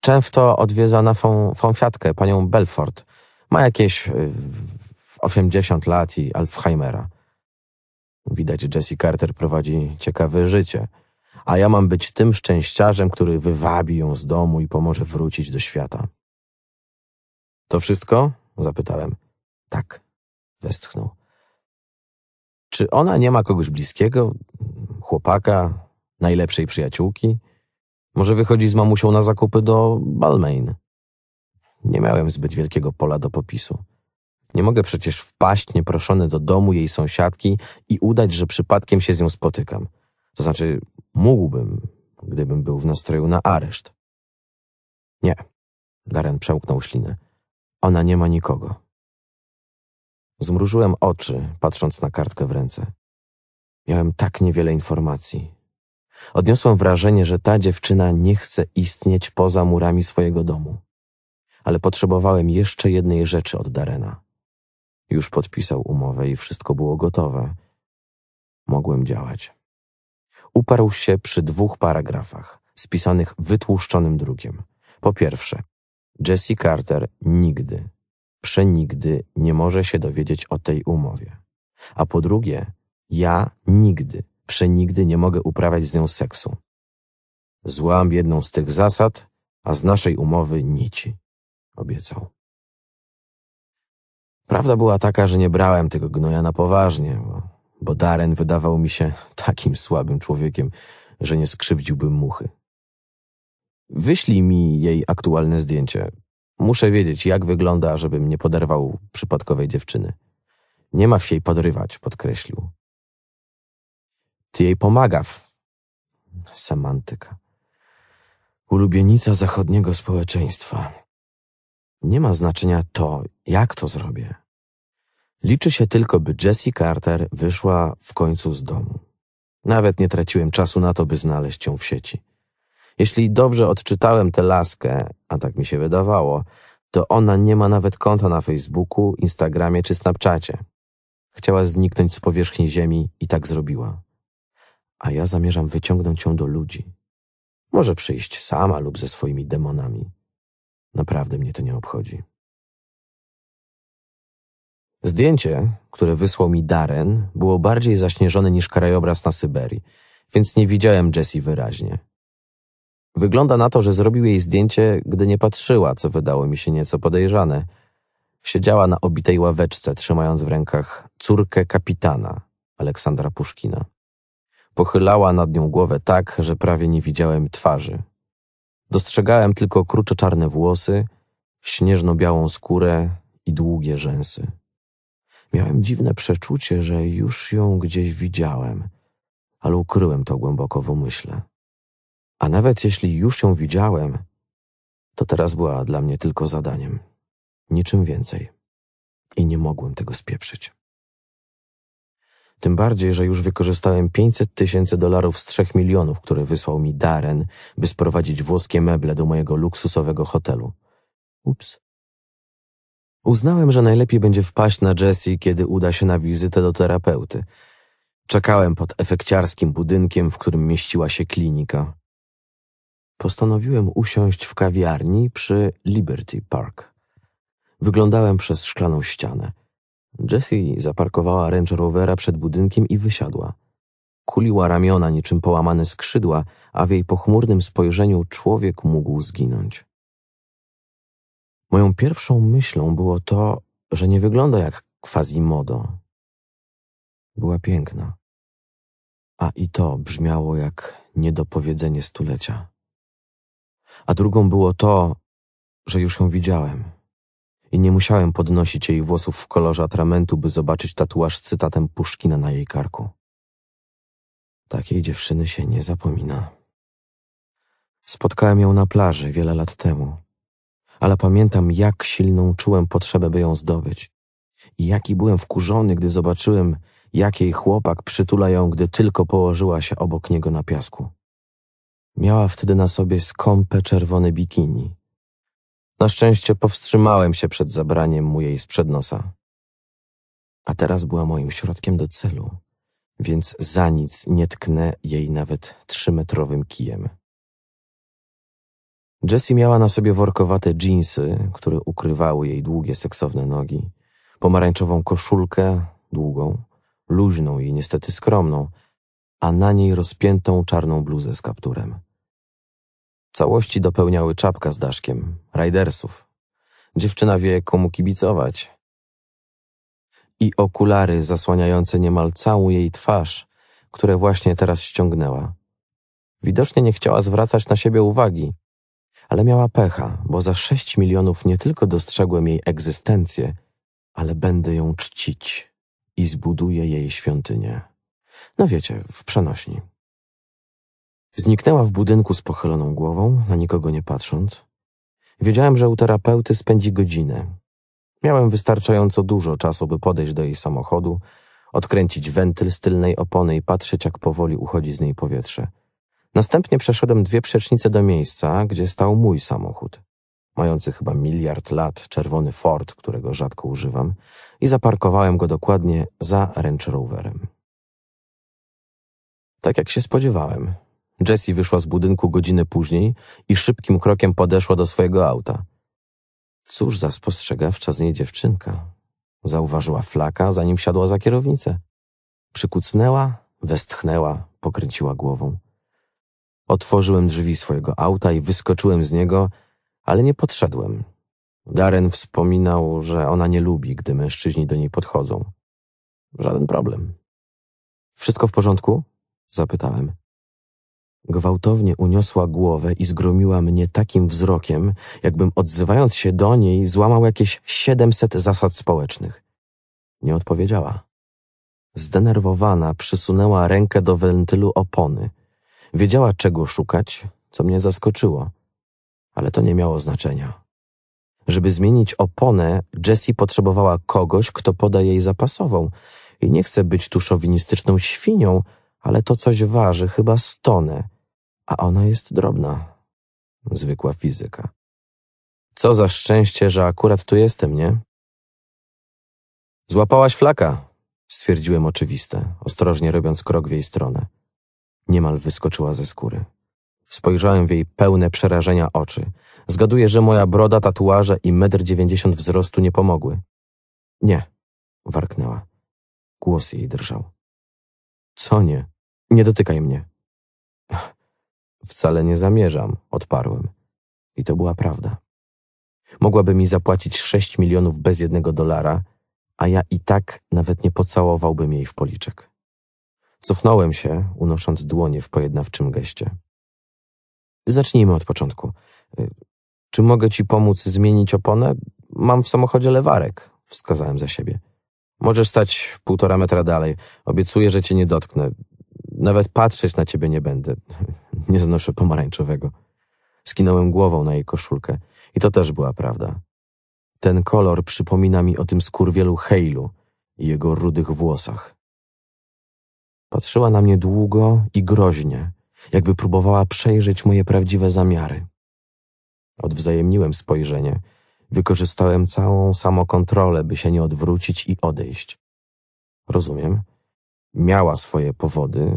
Często odwiedza na fą, fąfiatkę panią Belfort. Ma jakieś y, 80 lat i Alzheimera. Widać, Jesse Carter prowadzi ciekawe życie – a ja mam być tym szczęściarzem, który wywabi ją z domu i pomoże wrócić do świata. To wszystko? zapytałem. Tak, westchnął. Czy ona nie ma kogoś bliskiego, chłopaka, najlepszej przyjaciółki? Może wychodzi z mamusią na zakupy do Balmain? Nie miałem zbyt wielkiego pola do popisu. Nie mogę przecież wpaść nieproszony do domu jej sąsiadki i udać, że przypadkiem się z nią spotykam. To znaczy, mógłbym, gdybym był w nastroju na areszt. Nie, Daren przełknął ślinę. Ona nie ma nikogo. Zmrużyłem oczy, patrząc na kartkę w ręce. Miałem tak niewiele informacji. Odniosłem wrażenie, że ta dziewczyna nie chce istnieć poza murami swojego domu. Ale potrzebowałem jeszcze jednej rzeczy od Darena. Już podpisał umowę i wszystko było gotowe. Mogłem działać uparł się przy dwóch paragrafach, spisanych wytłuszczonym drukiem. Po pierwsze, Jesse Carter nigdy, przenigdy nie może się dowiedzieć o tej umowie. A po drugie, ja nigdy, przenigdy nie mogę uprawiać z nią seksu. Złam jedną z tych zasad, a z naszej umowy nici, obiecał. Prawda była taka, że nie brałem tego gnoja na poważnie, bo bo Daren wydawał mi się takim słabym człowiekiem, że nie skrzywdziłbym muchy. Wyślij mi jej aktualne zdjęcie. Muszę wiedzieć, jak wygląda, żebym nie poderwał przypadkowej dziewczyny. Nie ma w jej podrywać, podkreślił. Ty jej pomagaw. Semantyka. Ulubienica zachodniego społeczeństwa. Nie ma znaczenia to, jak to zrobię. Liczy się tylko, by Jessie Carter wyszła w końcu z domu. Nawet nie traciłem czasu na to, by znaleźć ją w sieci. Jeśli dobrze odczytałem tę laskę, a tak mi się wydawało, to ona nie ma nawet konta na Facebooku, Instagramie czy Snapchacie. Chciała zniknąć z powierzchni ziemi i tak zrobiła. A ja zamierzam wyciągnąć ją do ludzi. Może przyjść sama lub ze swoimi demonami. Naprawdę mnie to nie obchodzi. Zdjęcie, które wysłał mi Darren, było bardziej zaśnieżone niż krajobraz na Syberii, więc nie widziałem Jessie wyraźnie. Wygląda na to, że zrobił jej zdjęcie, gdy nie patrzyła, co wydało mi się nieco podejrzane. Siedziała na obitej ławeczce, trzymając w rękach córkę kapitana, Aleksandra Puszkina. Pochylała nad nią głowę tak, że prawie nie widziałem twarzy. Dostrzegałem tylko krucze czarne włosy, śnieżno-białą skórę i długie rzęsy. Miałem dziwne przeczucie, że już ją gdzieś widziałem, ale ukryłem to głęboko w umyśle. A nawet jeśli już ją widziałem, to teraz była dla mnie tylko zadaniem, niczym więcej. I nie mogłem tego spieprzyć. Tym bardziej, że już wykorzystałem 500 tysięcy dolarów z 3 milionów, które wysłał mi Darren, by sprowadzić włoskie meble do mojego luksusowego hotelu. Ups. Uznałem, że najlepiej będzie wpaść na Jessie, kiedy uda się na wizytę do terapeuty. Czekałem pod efekciarskim budynkiem, w którym mieściła się klinika. Postanowiłem usiąść w kawiarni przy Liberty Park. Wyglądałem przez szklaną ścianę. Jessie zaparkowała Range Rovera przed budynkiem i wysiadła. Kuliła ramiona niczym połamane skrzydła, a w jej pochmurnym spojrzeniu człowiek mógł zginąć. Moją pierwszą myślą było to, że nie wygląda jak Quasimodo. Była piękna. A i to brzmiało jak niedopowiedzenie stulecia. A drugą było to, że już ją widziałem i nie musiałem podnosić jej włosów w kolorze atramentu, by zobaczyć tatuaż z cytatem Puszkina na jej karku. Takiej dziewczyny się nie zapomina. Spotkałem ją na plaży wiele lat temu ale pamiętam, jak silną czułem potrzebę, by ją zdobyć. I jaki byłem wkurzony, gdy zobaczyłem, jak jej chłopak przytula ją, gdy tylko położyła się obok niego na piasku. Miała wtedy na sobie skąpe czerwone bikini. Na szczęście powstrzymałem się przed zabraniem mu jej sprzed nosa. A teraz była moim środkiem do celu, więc za nic nie tknę jej nawet trzymetrowym kijem. Jessie miała na sobie workowate dżinsy, które ukrywały jej długie, seksowne nogi, pomarańczową koszulkę, długą, luźną i niestety skromną, a na niej rozpiętą czarną bluzę z kapturem. Całości dopełniały czapka z daszkiem, rajdersów. Dziewczyna wie, komu kibicować. I okulary zasłaniające niemal całą jej twarz, które właśnie teraz ściągnęła. Widocznie nie chciała zwracać na siebie uwagi, ale miała pecha, bo za sześć milionów nie tylko dostrzegłem jej egzystencję, ale będę ją czcić i zbuduję jej świątynię. No wiecie, w przenośni. Zniknęła w budynku z pochyloną głową, na nikogo nie patrząc. Wiedziałem, że u terapeuty spędzi godzinę. Miałem wystarczająco dużo czasu, by podejść do jej samochodu, odkręcić wentyl z tylnej opony i patrzeć, jak powoli uchodzi z niej powietrze – Następnie przeszedłem dwie przecznice do miejsca, gdzie stał mój samochód, mający chyba miliard lat czerwony Ford, którego rzadko używam, i zaparkowałem go dokładnie za Range Roverem. Tak jak się spodziewałem, Jessie wyszła z budynku godzinę później i szybkim krokiem podeszła do swojego auta. Cóż za spostrzegawcza z niej dziewczynka. Zauważyła flaka, zanim wsiadła za kierownicę. Przykucnęła, westchnęła, pokręciła głową. Otworzyłem drzwi swojego auta i wyskoczyłem z niego, ale nie podszedłem. Darren wspominał, że ona nie lubi, gdy mężczyźni do niej podchodzą. Żaden problem. Wszystko w porządku? zapytałem. Gwałtownie uniosła głowę i zgromiła mnie takim wzrokiem, jakbym odzywając się do niej złamał jakieś siedemset zasad społecznych. Nie odpowiedziała. Zdenerwowana przysunęła rękę do wentylu opony – Wiedziała, czego szukać, co mnie zaskoczyło, ale to nie miało znaczenia. Żeby zmienić oponę, Jessie potrzebowała kogoś, kto poda jej zapasową. I nie chcę być tu szowinistyczną świnią, ale to coś waży, chyba stonę. A ona jest drobna. Zwykła fizyka. Co za szczęście, że akurat tu jestem, nie? Złapałaś flaka, stwierdziłem oczywiste, ostrożnie robiąc krok w jej stronę. Niemal wyskoczyła ze skóry. Spojrzałem w jej pełne przerażenia oczy. Zgaduję, że moja broda, tatuaże i metr dziewięćdziesiąt wzrostu nie pomogły. Nie, warknęła. Głos jej drżał. Co nie? Nie dotykaj mnie. Wcale nie zamierzam, odparłem. I to była prawda. Mogłaby mi zapłacić sześć milionów bez jednego dolara, a ja i tak nawet nie pocałowałbym jej w policzek. Cofnąłem się, unosząc dłonie w pojednawczym geście. Zacznijmy od początku. Y, czy mogę ci pomóc zmienić oponę? Mam w samochodzie lewarek, wskazałem za siebie. Możesz stać półtora metra dalej. Obiecuję, że cię nie dotknę. Nawet patrzeć na ciebie nie będę. Nie znoszę pomarańczowego. Skinąłem głową na jej koszulkę. I to też była prawda. Ten kolor przypomina mi o tym skurwielu Heilu i jego rudych włosach. Patrzyła na mnie długo i groźnie, jakby próbowała przejrzeć moje prawdziwe zamiary. Odwzajemniłem spojrzenie. Wykorzystałem całą samokontrolę, by się nie odwrócić i odejść. Rozumiem. Miała swoje powody,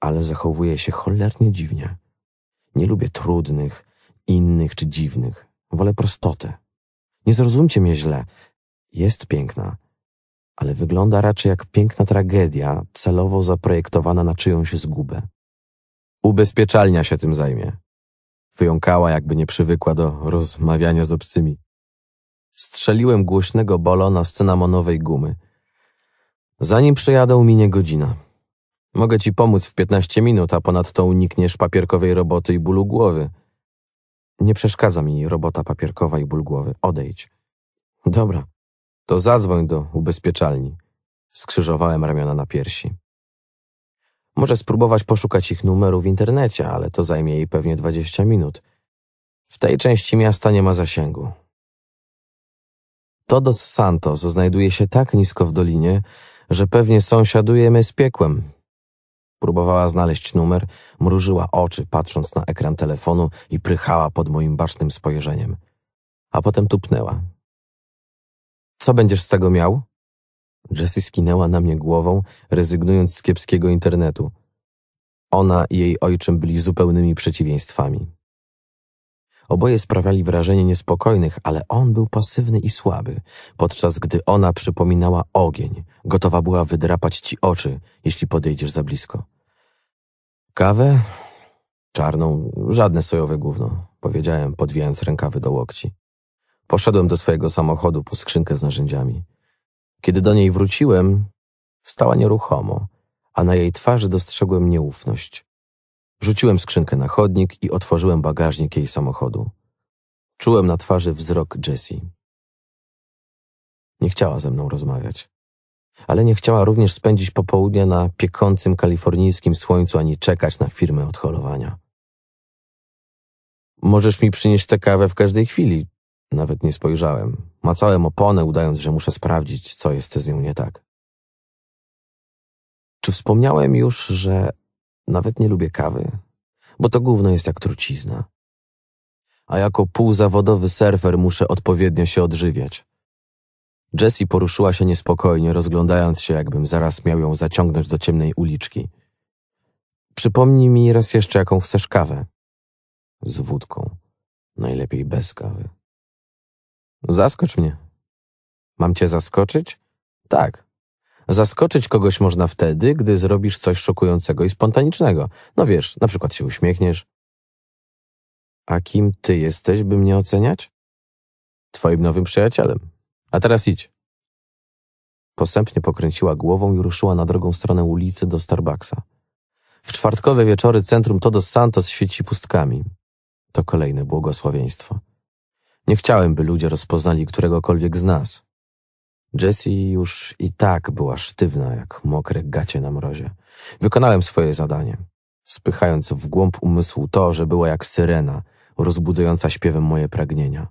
ale zachowuje się cholernie dziwnie. Nie lubię trudnych, innych czy dziwnych. Wolę prostotę. Nie zrozumcie mnie źle. Jest piękna ale wygląda raczej jak piękna tragedia, celowo zaprojektowana na czyjąś zgubę. Ubezpieczalnia się tym zajmie. Wyjąkała, jakby nie przywykła do rozmawiania z obcymi. Strzeliłem głośnego balona z scenamonowej gumy. Zanim przyjadą, minie godzina. Mogę ci pomóc w piętnaście minut, a ponadto unikniesz papierkowej roboty i bólu głowy. Nie przeszkadza mi robota papierkowa i ból głowy. Odejdź. Dobra. To zadzwoń do ubezpieczalni. Skrzyżowałem ramiona na piersi. Może spróbować poszukać ich numeru w internecie, ale to zajmie jej pewnie 20 minut. W tej części miasta nie ma zasięgu. Todos Santos znajduje się tak nisko w dolinie, że pewnie sąsiadujemy z piekłem. Próbowała znaleźć numer, mrużyła oczy, patrząc na ekran telefonu i prychała pod moim bacznym spojrzeniem. A potem tupnęła. Co będziesz z tego miał? Jessie skinęła na mnie głową, rezygnując z kiepskiego internetu. Ona i jej ojczym byli zupełnymi przeciwieństwami. Oboje sprawiali wrażenie niespokojnych, ale on był pasywny i słaby, podczas gdy ona przypominała ogień, gotowa była wydrapać ci oczy, jeśli podejdziesz za blisko. Kawę? Czarną, żadne sojowe gówno, powiedziałem, podwijając rękawy do łokci. Poszedłem do swojego samochodu po skrzynkę z narzędziami. Kiedy do niej wróciłem, stała nieruchomo, a na jej twarzy dostrzegłem nieufność. Rzuciłem skrzynkę na chodnik i otworzyłem bagażnik jej samochodu. Czułem na twarzy wzrok Jessie. Nie chciała ze mną rozmawiać. Ale nie chciała również spędzić popołudnia na piekącym kalifornijskim słońcu ani czekać na firmę odholowania. Możesz mi przynieść tę kawę w każdej chwili, nawet nie spojrzałem. Macałem oponę, udając, że muszę sprawdzić, co jest z nią nie tak. Czy wspomniałem już, że nawet nie lubię kawy? Bo to gówno jest jak trucizna. A jako półzawodowy surfer muszę odpowiednio się odżywiać. Jessie poruszyła się niespokojnie, rozglądając się, jakbym zaraz miał ją zaciągnąć do ciemnej uliczki. Przypomnij mi raz jeszcze, jaką chcesz kawę. Z wódką. Najlepiej bez kawy. Zaskocz mnie. Mam cię zaskoczyć? Tak. Zaskoczyć kogoś można wtedy, gdy zrobisz coś szokującego i spontanicznego. No wiesz, na przykład się uśmiechniesz. A kim ty jesteś, by mnie oceniać? Twoim nowym przyjacielem. A teraz idź. Posępnie pokręciła głową i ruszyła na drugą stronę ulicy do Starbucksa. W czwartkowe wieczory centrum Todos Santos świeci pustkami. To kolejne błogosławieństwo. Nie chciałem, by ludzie rozpoznali któregokolwiek z nas. Jessie już i tak była sztywna, jak mokre gacie na mrozie. Wykonałem swoje zadanie, spychając w głąb umysłu to, że była jak syrena, rozbudzająca śpiewem moje pragnienia.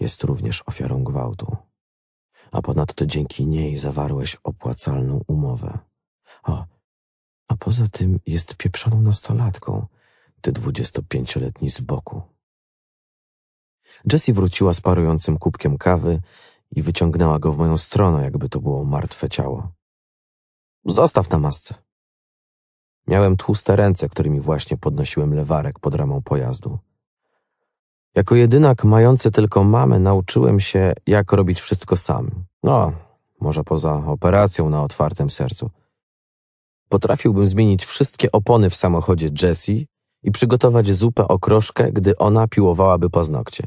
Jest również ofiarą gwałtu. A ponadto dzięki niej zawarłeś opłacalną umowę. O, a poza tym jest pieprzoną nastolatką, ty dwudziestopięcioletni z boku. Jessie wróciła z parującym kubkiem kawy i wyciągnęła go w moją stronę, jakby to było martwe ciało. Zostaw na masce. Miałem tłuste ręce, którymi właśnie podnosiłem lewarek pod ramą pojazdu. Jako jedynak mający tylko mamę nauczyłem się, jak robić wszystko sam. No, może poza operacją na otwartym sercu. Potrafiłbym zmienić wszystkie opony w samochodzie Jessie i przygotować zupę kroszkę, gdy ona piłowałaby paznokcie.